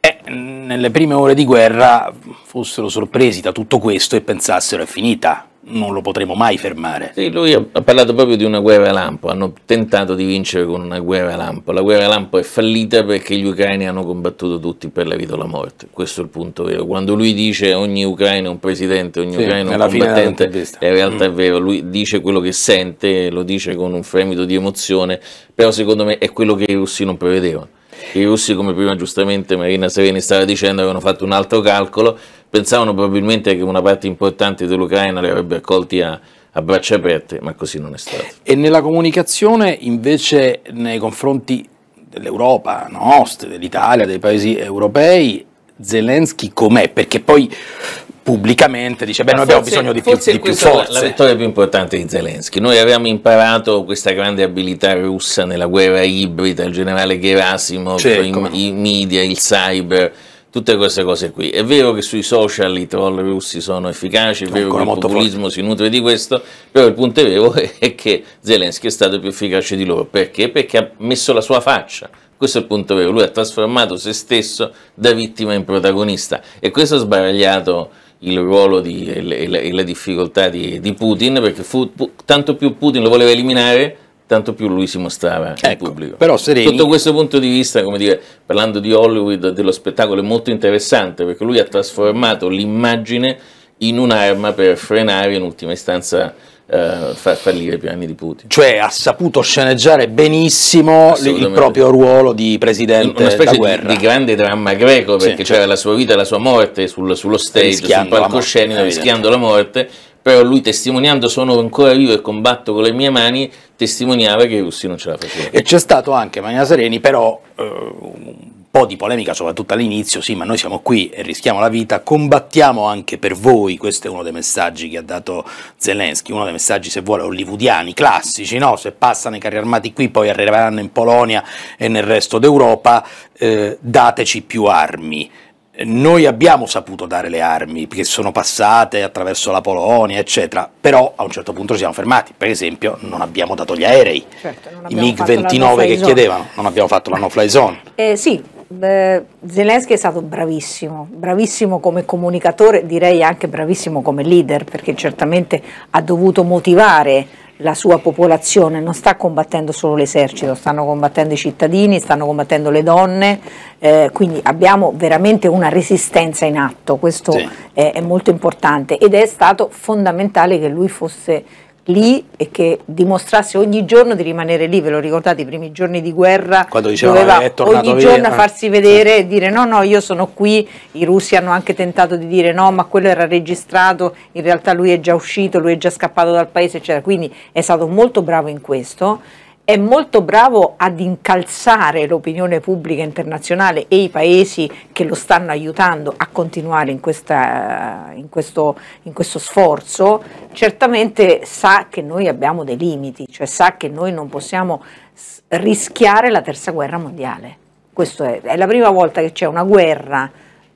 [SPEAKER 4] eh, nelle prime
[SPEAKER 3] ore di guerra fossero sorpresi da tutto questo e pensassero è finita,
[SPEAKER 4] non lo potremo
[SPEAKER 3] mai fermare. Sì, lui ha parlato proprio di una guerra lampo, hanno tentato di vincere con una guerra lampo, la guerra lampo è fallita perché gli ucraini hanno combattuto tutti per la vita o la morte, questo è il punto vero, quando lui dice ogni ucraino è un presidente, ogni sì, ucraino è un combattente, in realtà è mm. vero, lui dice quello che sente, lo dice con un fremito di emozione, però secondo me è quello che i russi non prevedevano, i russi come prima giustamente Marina Sereni stava dicendo avevano fatto un altro calcolo, pensavano probabilmente che una parte importante dell'Ucraina li avrebbe accolti a, a braccia aperte, ma così non è stato.
[SPEAKER 4] E nella comunicazione invece nei confronti dell'Europa nostra, dell'Italia, dei paesi europei,
[SPEAKER 3] Zelensky com'è? Perché poi pubblicamente dice beh ma noi forse, abbiamo bisogno di più, di più forze. La, la vittoria più importante di Zelensky. Noi avevamo imparato questa grande abilità russa nella guerra ibrida, il generale Gerasimov, certo. i, i media, il cyber, tutte queste cose qui. È vero che sui social i troll russi sono efficaci, è vero che il populismo forte. si nutre di questo, però il punto è vero è che Zelensky è stato più efficace di loro. Perché? Perché ha messo la sua faccia. Questo è il punto vero, lui ha trasformato se stesso da vittima in protagonista e questo ha sbaragliato il ruolo di, e, la, e, la, difficoltà di, di Putin perché fu, tanto più Putin lo voleva eliminare tanto più lui si mostrava ecco, in pubblico. Però Sereni... Sotto questo punto di vista, come dire, parlando di Hollywood, dello spettacolo, è molto interessante perché lui ha trasformato l'immagine in un'arma per frenare in ultima istanza eh, far fallire i piani di Putin.
[SPEAKER 4] Cioè ha saputo sceneggiare benissimo il proprio
[SPEAKER 3] ruolo di presidente Una specie di, di, grande dramma greco perché sì, c'era certo. la sua vita e la sua morte sul, sullo stage, rischiando sul palcoscenico, rischiando la morte però lui testimoniando sono ancora vivo e combatto con le mie mani, testimoniava che i russi non ce la facevano. E c'è stato anche, Magna Sereni, però eh, un po' di polemica, soprattutto all'inizio, sì, ma noi siamo qui
[SPEAKER 4] e rischiamo la vita, combattiamo anche per voi, questo è uno dei messaggi che ha dato Zelensky, uno dei messaggi, se vuole, hollywoodiani, classici, no? se passano i carri armati qui, poi arriveranno in Polonia e nel resto d'Europa, eh, dateci più armi. Noi abbiamo saputo dare le armi che sono passate attraverso la Polonia, eccetera, però a un certo punto ci siamo fermati. Per esempio, non abbiamo dato gli aerei,
[SPEAKER 8] certo, i MiG-29 che chiedevano,
[SPEAKER 4] non abbiamo fatto la no-fly zone.
[SPEAKER 8] Eh, sì, eh, Zelensky è stato bravissimo, bravissimo come comunicatore, direi anche bravissimo come leader, perché certamente ha dovuto motivare la sua popolazione, non sta combattendo solo l'esercito, stanno combattendo i cittadini, stanno combattendo le donne, eh, quindi abbiamo veramente una resistenza in atto, questo sì. è, è molto importante ed è stato fondamentale che lui fosse lì e che dimostrasse ogni giorno di rimanere lì, ve lo ricordate i primi giorni di guerra Quando diceva, doveva eh, è ogni via. giorno ah, farsi vedere certo. e dire no no io sono qui, i russi hanno anche tentato di dire no ma quello era registrato, in realtà lui è già uscito, lui è già scappato dal paese eccetera, quindi è stato molto bravo in questo è molto bravo ad incalzare l'opinione pubblica internazionale e i paesi che lo stanno aiutando a continuare in, questa, in, questo, in, questo, sforzo, certamente sa che noi abbiamo dei limiti, cioè sa che noi non possiamo rischiare la terza guerra mondiale. Questa è, è la prima volta che c'è una guerra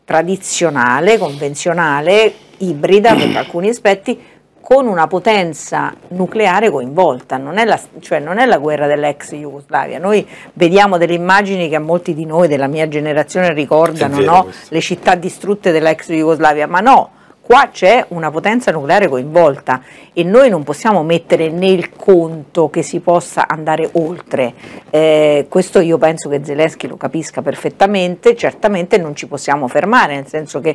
[SPEAKER 8] tradizionale, convenzionale, ibrida per alcuni aspetti, con una potenza nucleare coinvolta, non è la, cioè non è la guerra dell'ex Jugoslavia. Noi vediamo delle immagini che a molti di noi della mia generazione ricordano, no? le città distrutte dell'ex Jugoslavia, ma no, qua c'è una potenza nucleare coinvolta e noi non possiamo mettere nel conto che si possa andare oltre. Eh, questo io penso che Zelensky lo capisca perfettamente, certamente non ci possiamo fermare, nel senso che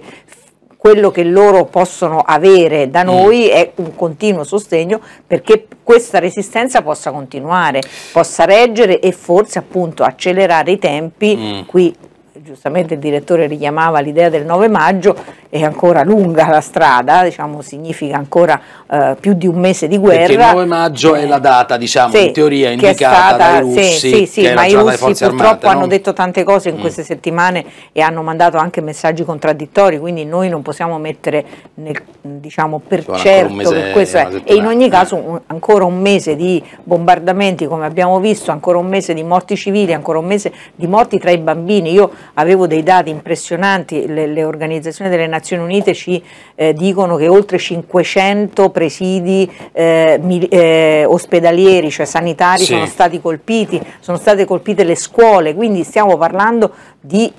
[SPEAKER 8] quello che loro possono avere da mm. noi mm. è un continuo sostegno perché questa resistenza possa continuare, possa reggere e forse appunto accelerare i tempi mm. qui giustamente il direttore richiamava l'idea del 9 maggio, è ancora lunga la strada, diciamo, significa ancora eh, più di un mese di guerra. Perché il 9 maggio eh, è la eh,
[SPEAKER 4] data, diciamo, sì, in teoria indicata stata, dai russi, sì, sì, sì ma i russi purtroppo armate, hanno no? detto
[SPEAKER 8] tante cose in mm. queste settimane e hanno mandato anche messaggi contraddittori, quindi noi non possiamo mettere nel, diciamo, per Sono certo che questo è. E in ogni eh. caso un, ancora un mese di bombardamenti come abbiamo visto, ancora un mese di morti civili, ancora un mese di morti tra i bambini. Io avevo dei dati impressionanti, le, le organizzazioni delle Nazioni Unite ci eh, dicono che oltre 500 presidi eh, mi, eh, ospedalieri, cioè sanitari, sì. sono stati colpiti, sono state colpite le scuole, quindi stiamo parlando di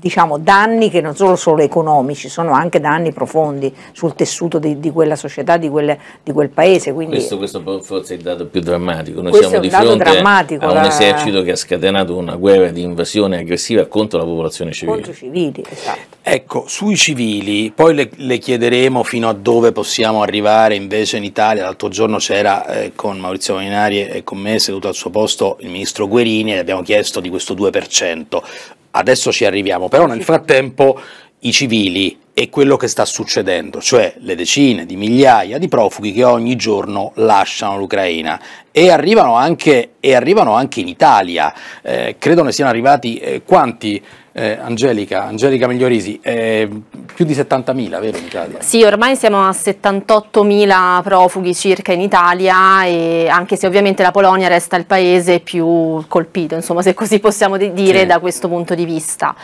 [SPEAKER 8] diciamo, danni che non sono solo economici, sono anche danni profondi sul tessuto di, di quella società, di, quelle, di quel
[SPEAKER 3] paese. Quindi, questo, questo, forse è il dato più drammatico. Noi siamo di fronte a un eh. esercito che ha scatenato una guerra di invasione aggressiva contro la popolazione civile. Contro i civili, esatto. Ecco, sui civili, poi le, le, chiederemo fino a dove possiamo arrivare invece in Italia.
[SPEAKER 4] L'altro giorno c'era eh, con Maurizio Molinari e con me seduto al suo posto il ministro Guerini e gli abbiamo chiesto di questo 2%. Adesso ci arriviamo, però nel frattempo i civili e quello che sta succedendo, cioè le decine di migliaia di profughi che ogni giorno lasciano l'Ucraina e arrivano anche, e arrivano anche in Italia. Eh, credo ne siano arrivati eh, quanti? Eh, Angelica, Angelica, Migliorisi, eh, più di 70.000, vero in Italia? Sì,
[SPEAKER 9] ormai siamo a 78.000 profughi circa in Italia, e anche se ovviamente la Polonia resta il paese più colpito, insomma, se così possiamo dire sì. da questo punto di vista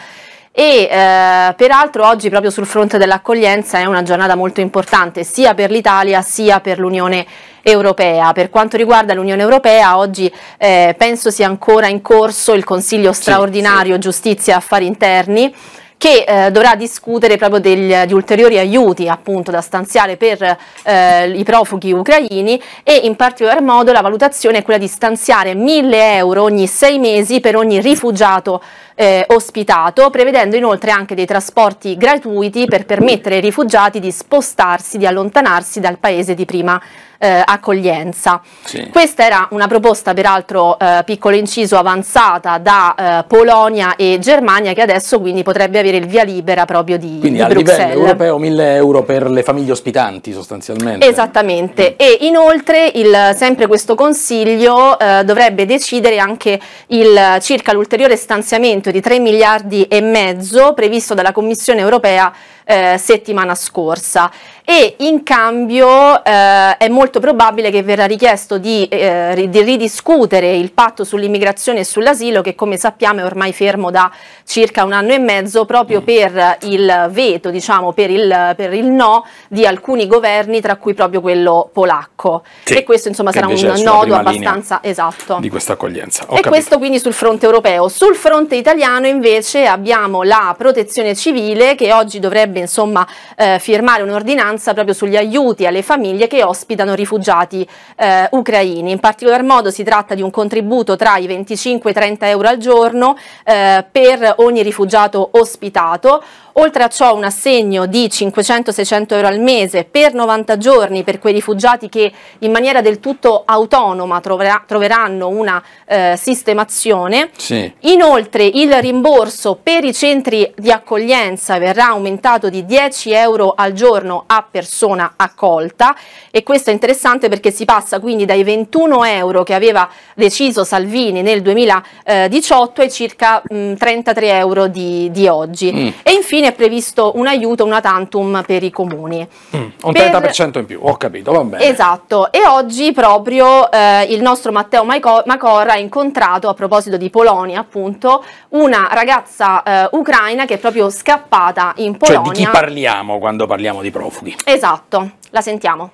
[SPEAKER 9] e eh, peraltro oggi proprio sul fronte dell'accoglienza è una giornata molto importante sia per l'Italia sia per l'Unione Europea. Per quanto riguarda l'Unione Europea oggi eh, penso sia ancora in corso il Consiglio straordinario sì, sì. giustizia e affari interni che eh, dovrà discutere proprio del, di ulteriori aiuti appunto da stanziare per eh, i profughi ucraini e in particolar modo la valutazione è quella di stanziare 1000 euro ogni sei mesi per ogni rifugiato eh, ospitato, prevedendo inoltre anche dei trasporti gratuiti per permettere ai rifugiati di spostarsi, di allontanarsi dal paese di prima eh, accoglienza. Sì. Questa era una proposta, peraltro, eh, piccolo inciso, avanzata da eh, Polonia e Germania, che adesso quindi potrebbe avere il via libera proprio di, quindi, di a Bruxelles. livello
[SPEAKER 4] europeo 1000 euro per le famiglie ospitanti, sostanzialmente.
[SPEAKER 9] Esattamente. Mm. E inoltre, il, sempre questo Consiglio eh, dovrebbe decidere anche il, circa l'ulteriore stanziamento di 3 miliardi e mezzo previsto dalla Commissione europea eh, settimana scorsa e in cambio eh, è molto probabile che verrà richiesto di, eh, di ridiscutere il patto sull'immigrazione e sull'asilo che come sappiamo è ormai fermo da circa un anno e mezzo proprio mm. per il veto, diciamo, per il, per il no di alcuni governi tra cui proprio quello polacco sì, e questo insomma sarà un nodo abbastanza esatto di
[SPEAKER 4] questa accoglienza. Ho e capito. questo
[SPEAKER 9] quindi sul fronte europeo. Sul fronte italiano invece abbiamo la protezione civile che oggi dovrebbe potrebbe insomma eh, firmare un'ordinanza proprio sugli aiuti alle famiglie che ospitano rifugiati eh, ucraini. In particolar modo si tratta di un contributo tra i 25 e i 30 euro al giorno eh, per ogni rifugiato ospitato Oltre a ciò un assegno di 500-600 euro al mese per 90 giorni per quei rifugiati che in maniera del tutto autonoma troverà, troveranno una eh, sistemazione. Sì. Inoltre il rimborso per i centri di accoglienza verrà aumentato di 10 euro al giorno a persona accolta e questo è interessante perché si passa quindi dai 21 euro che aveva deciso Salvini nel 2018 ai circa mh, 33 euro di, di oggi. Mm. E infine infine è previsto un aiuto, una tantum per i comuni.
[SPEAKER 4] Mm, un per... 30% in più, ho capito, va bene.
[SPEAKER 9] Esatto, e oggi proprio eh, il nostro Matteo Macor ha incontrato, a proposito di Polonia appunto, una ragazza eh, ucraina che è proprio scappata in Polonia. Cioè di chi
[SPEAKER 4] parliamo quando parliamo di profughi?
[SPEAKER 9] Esatto, la sentiamo.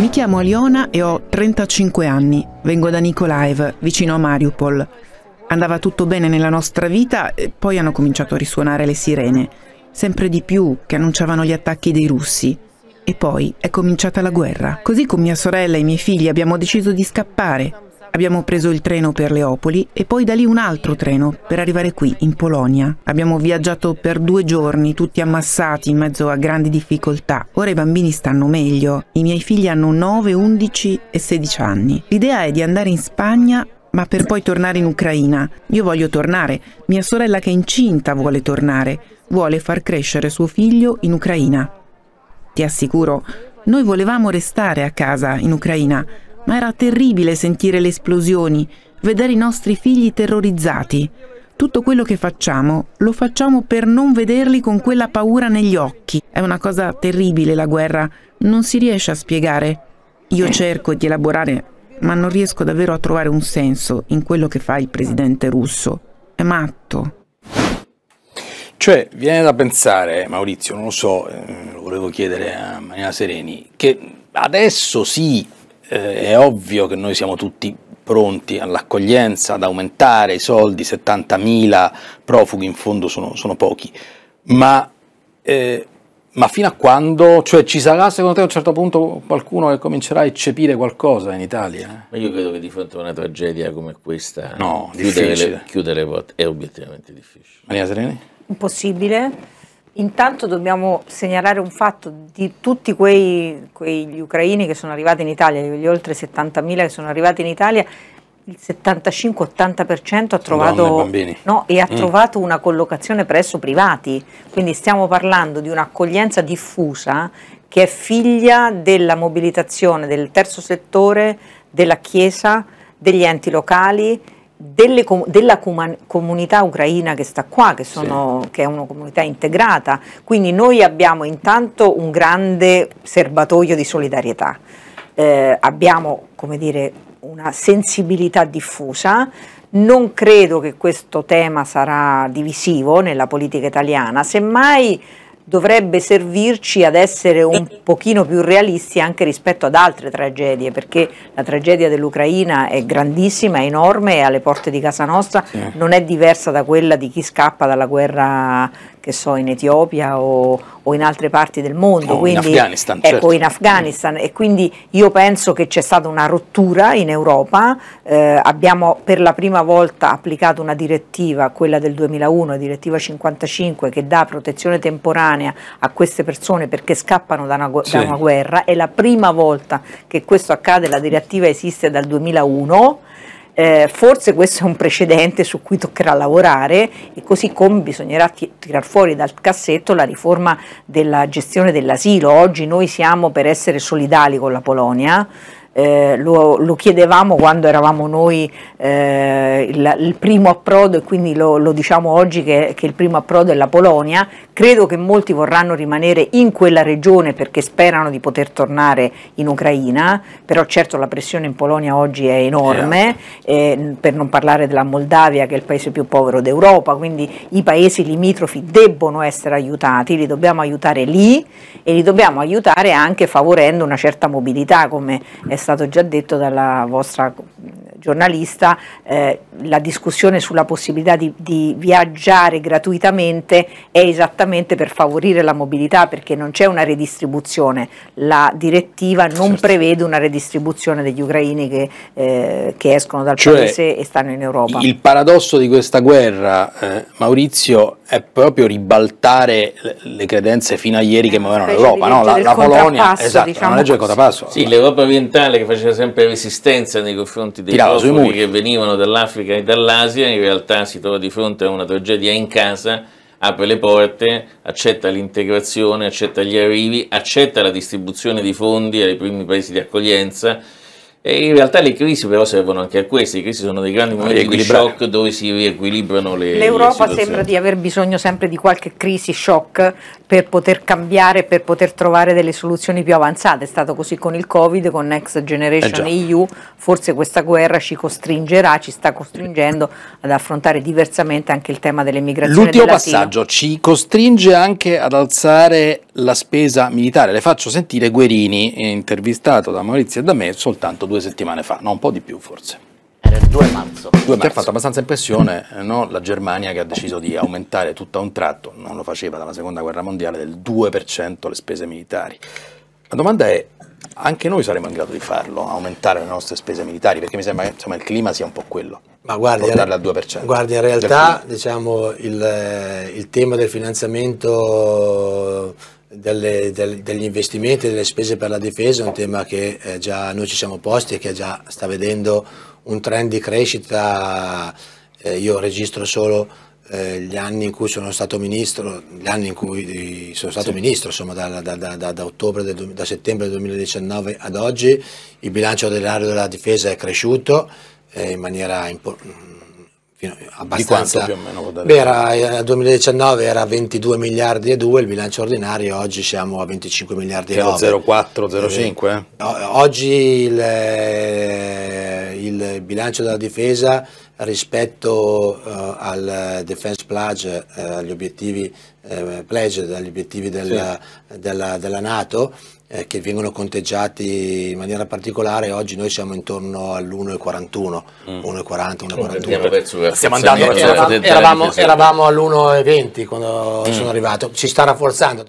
[SPEAKER 10] Mi chiamo Aliona e ho 35 anni. Vengo da Nikolaev, vicino a Mariupol. Andava tutto bene nella nostra vita e poi hanno cominciato a risuonare le sirene, sempre di più che annunciavano gli attacchi dei russi. E poi è cominciata la guerra. Così con mia sorella e i miei figli abbiamo deciso di scappare. Abbiamo preso il treno per Leopoli e poi da lì un altro treno per arrivare qui, in Polonia. Abbiamo viaggiato per due giorni, tutti ammassati in mezzo a grandi difficoltà. Ora i bambini stanno meglio. I miei figli hanno 9, 11 e 16 anni. L'idea è di andare in Spagna ma per poi tornare in Ucraina. Io voglio tornare. Mia sorella che è incinta vuole tornare. Vuole far crescere suo figlio in Ucraina. Ti assicuro, noi volevamo restare a casa in Ucraina, ma era terribile sentire le esplosioni, vedere i nostri figli terrorizzati. Tutto quello che facciamo lo facciamo per non vederli con quella paura negli occhi. È una cosa terribile la guerra, non si riesce a spiegare. Io cerco di elaborare ma non riesco davvero a trovare un senso in quello che fa il presidente russo. È matto.
[SPEAKER 4] Cioè, viene da pensare, Maurizio, non lo so, eh, lo volevo chiedere a Mariana Sereni, che adesso sì, eh, è ovvio che noi siamo tutti pronti all'accoglienza, ad aumentare i soldi, 70.000 profughi in fondo sono, sono pochi, ma eh, ma fino a quando? Cioè ci sarà secondo te a un certo punto qualcuno che comincerà a eccepire qualcosa in Italia?
[SPEAKER 3] Ma io credo che di fronte a una tragedia come questa no, chiudere, le, chiudere le porte è obiettivamente difficile. Maria Sereni?
[SPEAKER 8] Impossibile. Intanto dobbiamo segnalare un fatto di tutti quei, quegli ucraini che sono arrivati in Italia, gli oltre 70.000 che sono arrivati in Italia, il 75-80% ha trovato,
[SPEAKER 9] Madonna, no, e ha mm. trovato
[SPEAKER 8] una collocazione presso privati, quindi stiamo parlando di un'accoglienza diffusa che è figlia della mobilitazione del terzo settore, della Chiesa, degli enti locali, delle, della comunità ucraina che sta qua, che, sono, sì. che, è una comunità integrata. Quindi noi abbiamo intanto un grande serbatoio di solidarietà. Eh, abbiamo, come dire, una sensibilità diffusa, non credo che questo tema sarà divisivo nella politica italiana, semmai dovrebbe servirci ad essere un eh. pochino più realisti anche rispetto ad altre tragedie, perché la tragedia dell'Ucraina è grandissima, è enorme, è alle porte di casa nostra, sì. non è diversa da quella di chi scappa dalla guerra, che so, in Etiopia o, o in altre parti del mondo, o quindi, in Afghanistan, ecco, certo. in Afghanistan. Mm. e quindi io penso che c'è stata una rottura in Europa, eh, abbiamo per la prima volta applicato una direttiva, quella del 2001, direttiva 55, che dà protezione temporanea a queste persone perché scappano da una, sì. da una guerra, è la prima volta che questo accade, la direttiva esiste dal 2001 eh, forse questo è un precedente su cui toccherà lavorare e così come bisognerà ti- tirar fuori dal cassetto la riforma della gestione dell'asilo. Oggi noi siamo per essere solidali con la Polonia. Eh, lo, lo, chiedevamo quando eravamo noi eh, il, il, primo approdo e quindi lo, lo diciamo oggi che, che, il primo approdo è la Polonia, Credo che molti vorranno rimanere in quella regione perché sperano di poter tornare in Ucraina, però certo la pressione in Polonia oggi è enorme, certo. eh, per non parlare della Moldavia che è il paese più povero d'Europa, quindi i paesi limitrofi debbono essere aiutati, li dobbiamo aiutare lì e li dobbiamo aiutare anche favorendo una certa mobilità, come è stato già detto dalla vostra giornalista, eh, la discussione sulla possibilità di, di viaggiare gratuitamente è esattamente ovviamente per favorire la mobilità perché non c'è una redistribuzione, la direttiva non certo. prevede una redistribuzione degli ucraini che, eh, che escono dal cioè, paese e stanno in Europa. Il
[SPEAKER 4] paradosso di questa guerra, eh, Maurizio, è proprio ribaltare le, credenze fino a ieri che eh, muovevano l'Europa, no? la, la Polonia, esatto, diciamo una legge del contrappasso. Sì,
[SPEAKER 3] l'Europa orientale che faceva sempre resistenza nei confronti dei Tirava profughi che venivano dall'Africa e dall'Asia, in realtà si trova di fronte a una tragedia in casa apre le porte, accetta l'integrazione, accetta gli arrivi, accetta la distribuzione di fondi ai primi paesi di accoglienza e in realtà le crisi però servono anche a queste, le crisi sono dei grandi momenti di shock dove si riequilibrano le L'Europa le sembra di
[SPEAKER 8] aver bisogno sempre di qualche crisi shock per poter cambiare, per poter trovare delle soluzioni più avanzate, è stato così con il Covid, con Next Generation eh EU, forse questa guerra ci costringerà, ci sta costringendo ad affrontare diversamente anche il tema delle migrazioni. L'ultimo passaggio ci costringe anche ad
[SPEAKER 4] alzare la spesa militare, le faccio sentire Guerini intervistato da Maurizio e da me soltanto due settimane fa, no, un po' di più forse. Era il 2 marzo. 2 marzo. Ti ha fatto abbastanza impressione eh, no? la Germania che ha deciso di aumentare tutto a un tratto, non lo faceva dalla seconda guerra mondiale, del 2% le spese militari. La domanda è, anche noi saremmo in grado di farlo, aumentare le nostre spese militari, perché mi sembra che insomma, il clima sia un po' quello. Ma guardi, portarle eh, al
[SPEAKER 2] 2%. Guardi, in realtà diciamo, il, eh, il tema del finanziamento delle, del, degli investimenti e delle spese per la difesa è un tema che eh, già noi ci siamo posti e che già sta vedendo un trend di crescita. Eh, io registro solo eh, gli anni in cui sono stato ministro, gli anni in cui sono stato sì. ministro, insomma da, da, da, da del, settembre del 2019 ad oggi, il bilancio dell'area della difesa è cresciuto eh, in maniera importante fino, abbastanza. Di quanto più o meno? Potrebbe... Era, 2019 eh, era 22 miliardi e 2 il bilancio ordinario, oggi siamo a 25 miliardi che e 9. 0,4-0,5? Eh, oggi il, eh, il bilancio della difesa rispetto uh, al defense pledge, uh, agli obiettivi, uh, pledge, agli obiettivi della, sì. della, della Nato eh, che vengono conteggiati in maniera particolare, oggi noi siamo intorno all'1,41, mm. 1,40, 1,41. Stiamo andando, eravamo, eravamo all'1,20 quando mm. sono arrivato, ci sta rafforzando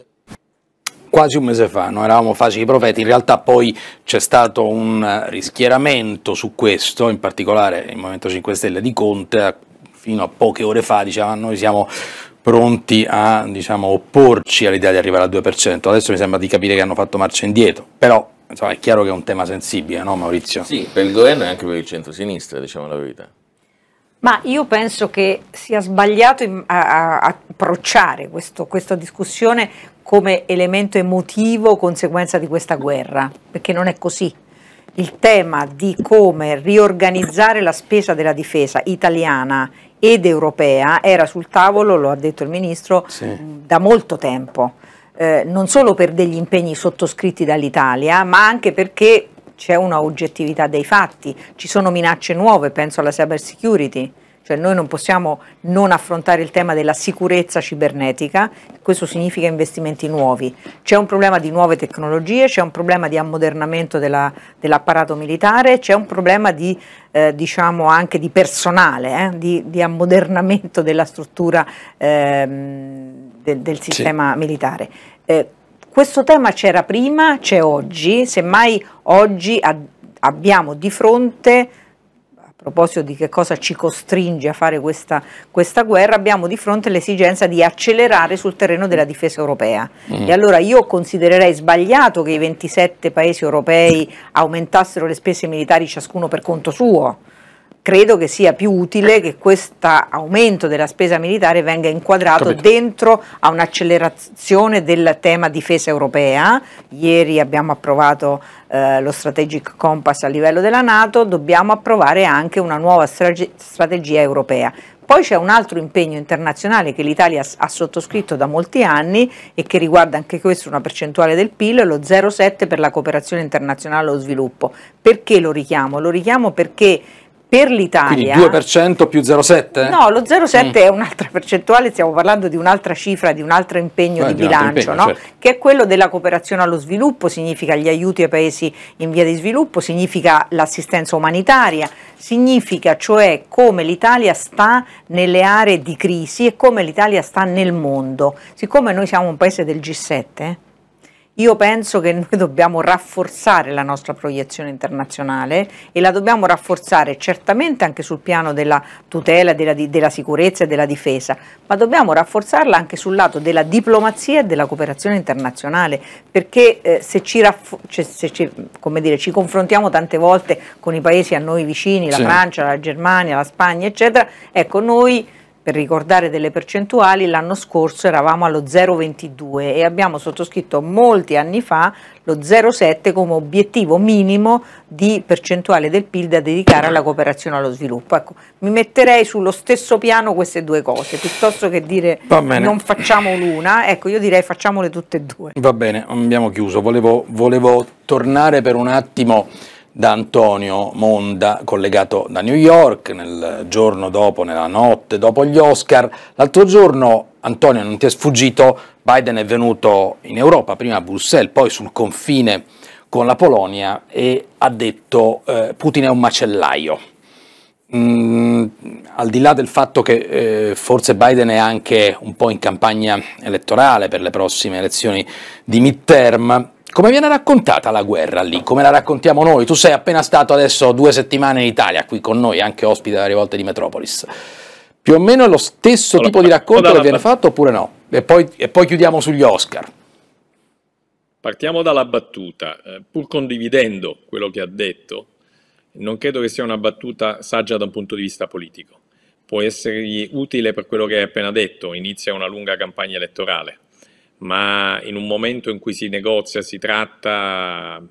[SPEAKER 4] quasi un mese fa, noi eravamo facili profeti, in realtà poi c'è stato un rischieramento su questo, in particolare il Movimento 5 Stelle di Conte, fino a poche ore fa diceva noi siamo pronti a diciamo, opporci all'idea di arrivare al 2%, adesso mi sembra di capire che hanno fatto marcia indietro, però insomma, è chiaro che è un tema
[SPEAKER 3] sensibile, no Maurizio? Sì, per il governo e anche per il centro-sinistra, diciamo la verità.
[SPEAKER 8] Ma io penso che sia sbagliato a, a, a approcciare questo, questa discussione come elemento emotivo conseguenza di questa guerra, perché non è così. Il tema di come riorganizzare la spesa della difesa italiana ed europea era sul tavolo, lo ha detto il Ministro, sì. da molto tempo. Eh, non solo per degli impegni sottoscritti dall'Italia, ma anche perché c'è una oggettività dei fatti, ci sono minacce nuove, penso alla cyber security, cioè noi non possiamo non affrontare il tema della sicurezza cibernetica, questo significa investimenti nuovi, c'è un problema di nuove tecnologie, c'è un problema di ammodernamento dell'apparato militare, c'è un problema di, eh, diciamo anche di personale, eh, di, di, ammodernamento della struttura ehm, eh, del, del, sistema sì. militare questo tema c'era prima, c'è oggi, semmai oggi a, abbiamo di fronte a proposito di che cosa ci costringe a fare questa, questa guerra, abbiamo di fronte l'esigenza di accelerare sul terreno della difesa europea. Mm. E allora io considererei sbagliato che i 27 paesi europei aumentassero le spese militari ciascuno per conto suo credo che sia più utile che questo aumento della spesa militare venga inquadrato Capito. dentro a un'accelerazione del tema difesa europea. Ieri abbiamo approvato eh, lo Strategic Compass a livello della Nato, dobbiamo approvare anche una nuova strate strategia europea. Poi c'è un altro impegno internazionale che l'Italia ha sottoscritto da molti anni e che riguarda anche questo una percentuale del PIL, lo 0,7 per la cooperazione internazionale allo sviluppo. Perché lo richiamo? Lo richiamo perché per l'Italia. Quindi
[SPEAKER 4] 2% più 0,7?
[SPEAKER 8] No, lo 0,7 mm. è un'altra percentuale, stiamo parlando di un'altra cifra, di un altro impegno eh, di, di bilancio, impegno, no? certo. che è quello della cooperazione allo sviluppo, significa gli aiuti ai paesi in via di sviluppo, significa l'assistenza umanitaria, significa cioè come l'Italia sta nelle aree di crisi e come l'Italia sta nel mondo. Siccome noi siamo un paese del G7, io penso che noi dobbiamo rafforzare la nostra proiezione internazionale e la dobbiamo rafforzare certamente anche sul piano della tutela, della, della sicurezza e della difesa, ma dobbiamo rafforzarla anche sul lato della diplomazia e della cooperazione internazionale, perché eh, se, ci, cioè, se ci, dire, ci, confrontiamo tante volte con i paesi a noi vicini, la sì. Francia, la Germania, la Spagna, eccetera, ecco noi per ricordare delle percentuali, l'anno scorso eravamo allo 0,22 e abbiamo sottoscritto molti anni fa lo 0,7 come obiettivo minimo di percentuale del PIL da dedicare alla cooperazione allo sviluppo. Ecco, mi metterei sullo stesso piano queste due cose, piuttosto che dire non facciamo l'una, ecco io direi facciamole tutte e due.
[SPEAKER 4] Va bene, abbiamo chiuso, volevo, volevo tornare per un attimo da Antonio Monda, collegato da New York, nel giorno dopo, nella notte dopo gli Oscar. L'altro giorno, Antonio, non ti è sfuggito, Biden è venuto in Europa, prima a Bruxelles, poi sul confine con la Polonia e ha detto eh, Putin è un macellaio. Mm, al di là del fatto che eh, forse Biden è anche un po' in campagna elettorale per le prossime elezioni di midterm, come viene raccontata la guerra lì? Come la raccontiamo noi? Tu sei appena stato adesso due settimane in Italia, qui con noi, anche ospite della rivolta di Metropolis. Più o meno è lo stesso allora, tipo di racconto che viene fatto oppure no? E poi, e poi chiudiamo sugli
[SPEAKER 6] Oscar. Partiamo dalla battuta, eh, pur condividendo quello che ha detto, non credo che sia una battuta saggia da un punto di vista politico. Può essergli utile per quello che hai appena detto, inizia una lunga campagna elettorale ma in un momento in cui si negozia, si tratta,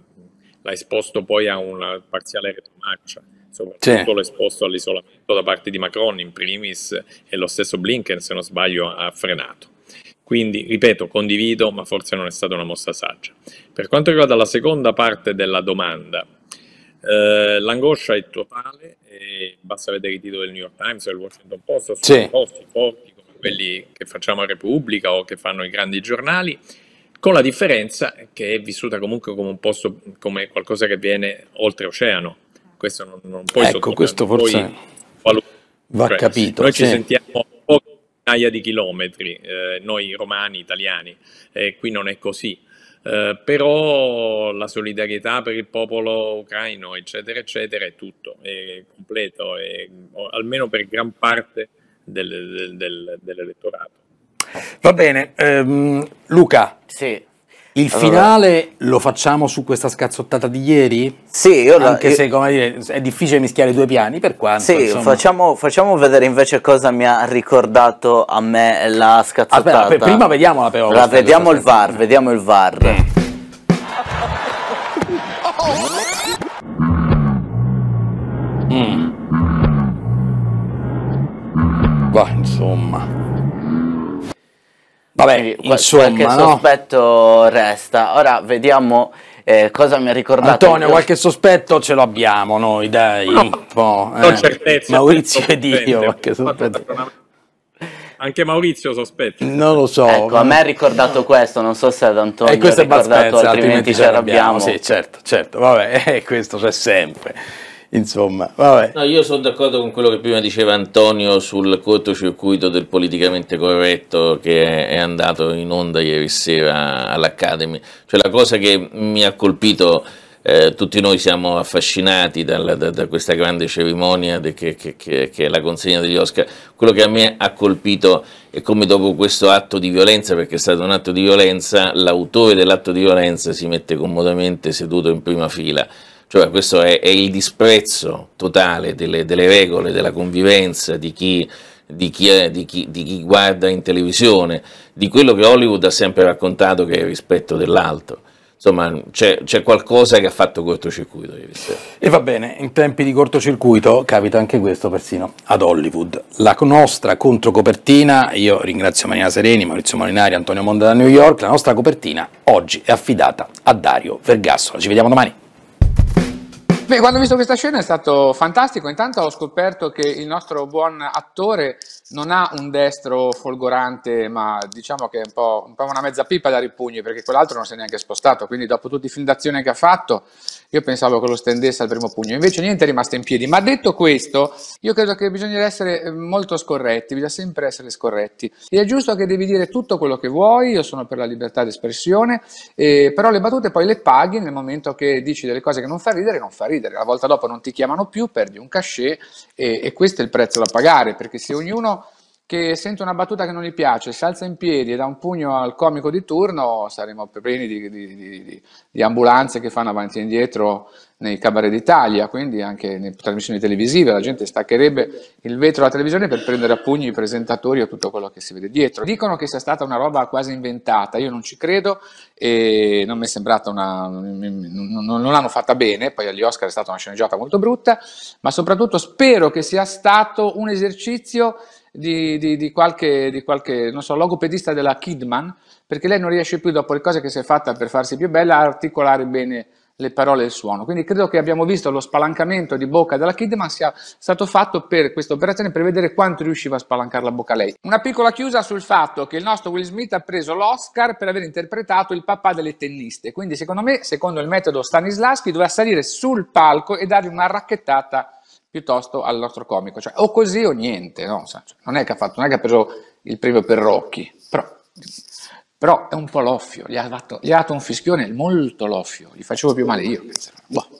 [SPEAKER 6] l'ha esposto poi a una parziale retromarcia, soprattutto sì. l'ha esposto all'isolamento da parte di Macron in primis e lo stesso Blinken, se non sbaglio, ha frenato. Quindi, ripeto, condivido, ma forse non è stata una mossa saggia. Per quanto riguarda la seconda parte della domanda, eh, l'angoscia è totale, e basta vedere i titoli del New York Times, del Washington Post, sono sì. posti forti quelli che facciamo a Repubblica o che fanno i grandi giornali, con la differenza che è vissuta comunque come un posto, come qualcosa che viene oltreoceano. Questo non, non puoi Ecco, questo forse puoi va cioè, capito. Noi sì. ci sentiamo poche migliaia di chilometri, eh, noi romani, italiani, e qui non è così. Eh, però la solidarietà per il popolo ucraino, eccetera, eccetera, è tutto, è completo, è, almeno per gran parte del, del, dell'elettorato.
[SPEAKER 4] Va bene, ehm, Luca. Sì. Il finale lo facciamo su questa scazzottata di ieri? Sì,
[SPEAKER 3] io anche io, se
[SPEAKER 4] come dire, è difficile mischiare i due piani per quanto. Sì, facciamo,
[SPEAKER 7] facciamo, vedere invece cosa mi ha ricordato a me la scazzottata. Aspetta, prima vediamola però. La vediamo il VAR, vediamo il VAR. Mm.
[SPEAKER 4] va insomma. Vabbè, insomma, qualche no?
[SPEAKER 7] sospetto resta. Ora vediamo eh, cosa mi ha ricordato. Antonio, io... qualche
[SPEAKER 4] sospetto ce l'abbiamo noi, dai. No, oh, eh. certezza, Maurizio ed io, qualche sospetto.
[SPEAKER 6] Anche Maurizio sospetta. Non lo so. Ecco, ma... a me ha ricordato questo,
[SPEAKER 10] non so se ad
[SPEAKER 3] Antonio.
[SPEAKER 6] E eh, questo è ricordato, Spencer, altrimenti, altrimenti ci arrabbiamo. Sì, certo,
[SPEAKER 3] certo. Vabbè, eh, questo c'è sempre insomma, vabbè. No, io sono d'accordo con quello che prima diceva Antonio sul cortocircuito del politicamente corretto che è andato in onda ieri sera all'Academy. Cioè la cosa che mi ha colpito, eh, tutti noi siamo affascinati dalla, da, da, questa grande cerimonia de, che, che, che, che, è la consegna degli Oscar, quello che a me ha colpito è come dopo questo atto di violenza, perché è stato un atto di violenza, l'autore dell'atto di violenza si mette comodamente seduto in prima fila cioè questo è, è il disprezzo totale delle, delle, regole, della convivenza, di chi, di, chi, di, chi, di chi guarda in televisione, di quello che Hollywood ha sempre raccontato che è il rispetto dell'altro insomma c'è, c'è, qualcosa che ha fatto cortocircuito
[SPEAKER 4] E va bene, in tempi di cortocircuito capita anche questo persino
[SPEAKER 3] ad Hollywood. La
[SPEAKER 4] nostra controcopertina, io ringrazio Marina Sereni, Maurizio Molinari, Antonio Monda da New York, la nostra copertina oggi è affidata a Dario Vergassola. Ci vediamo domani.
[SPEAKER 7] Beh, quando ho visto questa scena è stato fantastico. Intanto ho scoperto che il nostro buon attore non ha un destro folgorante, ma diciamo che è un po', un po una mezza pipa da ripugni, perché quell'altro non si è neanche spostato, quindi dopo tutti i film d'azione che ha fatto, io pensavo che lo stendesse al primo pugno, invece niente è rimasto in piedi. Ma detto questo, io credo che bisogna essere eh, molto scorretti, bisogna sempre essere scorretti. E è giusto che devi dire tutto quello che vuoi, io sono per la libertà d'espressione, eh, però le battute poi le paghi nel momento che dici delle cose che non fa ridere, non fa ridere. La volta dopo non ti chiamano più, perdi un cachet e, e questo è il prezzo da pagare, perché se ognuno che sente una battuta che non gli piace, si alza in piedi e dà un pugno al comico di turno, saremo pieni di, di, di, di ambulanze che fanno avanti e indietro nei cabaret d'Italia, quindi anche nelle trasmissioni televisive, la gente staccherebbe il vetro alla televisione per prendere a pugni i presentatori o tutto quello che si vede dietro. Dicono che sia stata una roba quasi inventata, io non ci credo e non mi è sembrata una... non l'hanno fatta bene, poi agli Oscar è stata una sceneggiata molto brutta, ma soprattutto spero che sia stato un esercizio di, di, di, qualche, di qualche so, logopedista della Kidman, perché lei non riesce più, dopo le cose che si è fatta per farsi più bella, a articolare bene le parole e il suono. Quindi credo che abbiamo visto lo spalancamento di bocca della Kidman sia stato fatto per questa operazione, per vedere quanto riusciva a spalancare la bocca lei. Una piccola chiusa sul fatto che il nostro Will Smith ha preso l'Oscar per aver interpretato il papà delle tenniste. Quindi secondo me, secondo il metodo Stanislavski, doveva salire sul palco e dargli una racchettata piuttosto al nostro comico, cioè o così o niente, no? Cioè, non, è che ha fatto, non è che ha preso il premio per Rocchi, però, però è un po' loffio, gli ha, dato, gli ha dato un fischione molto loffio, gli facevo più male io. Boh.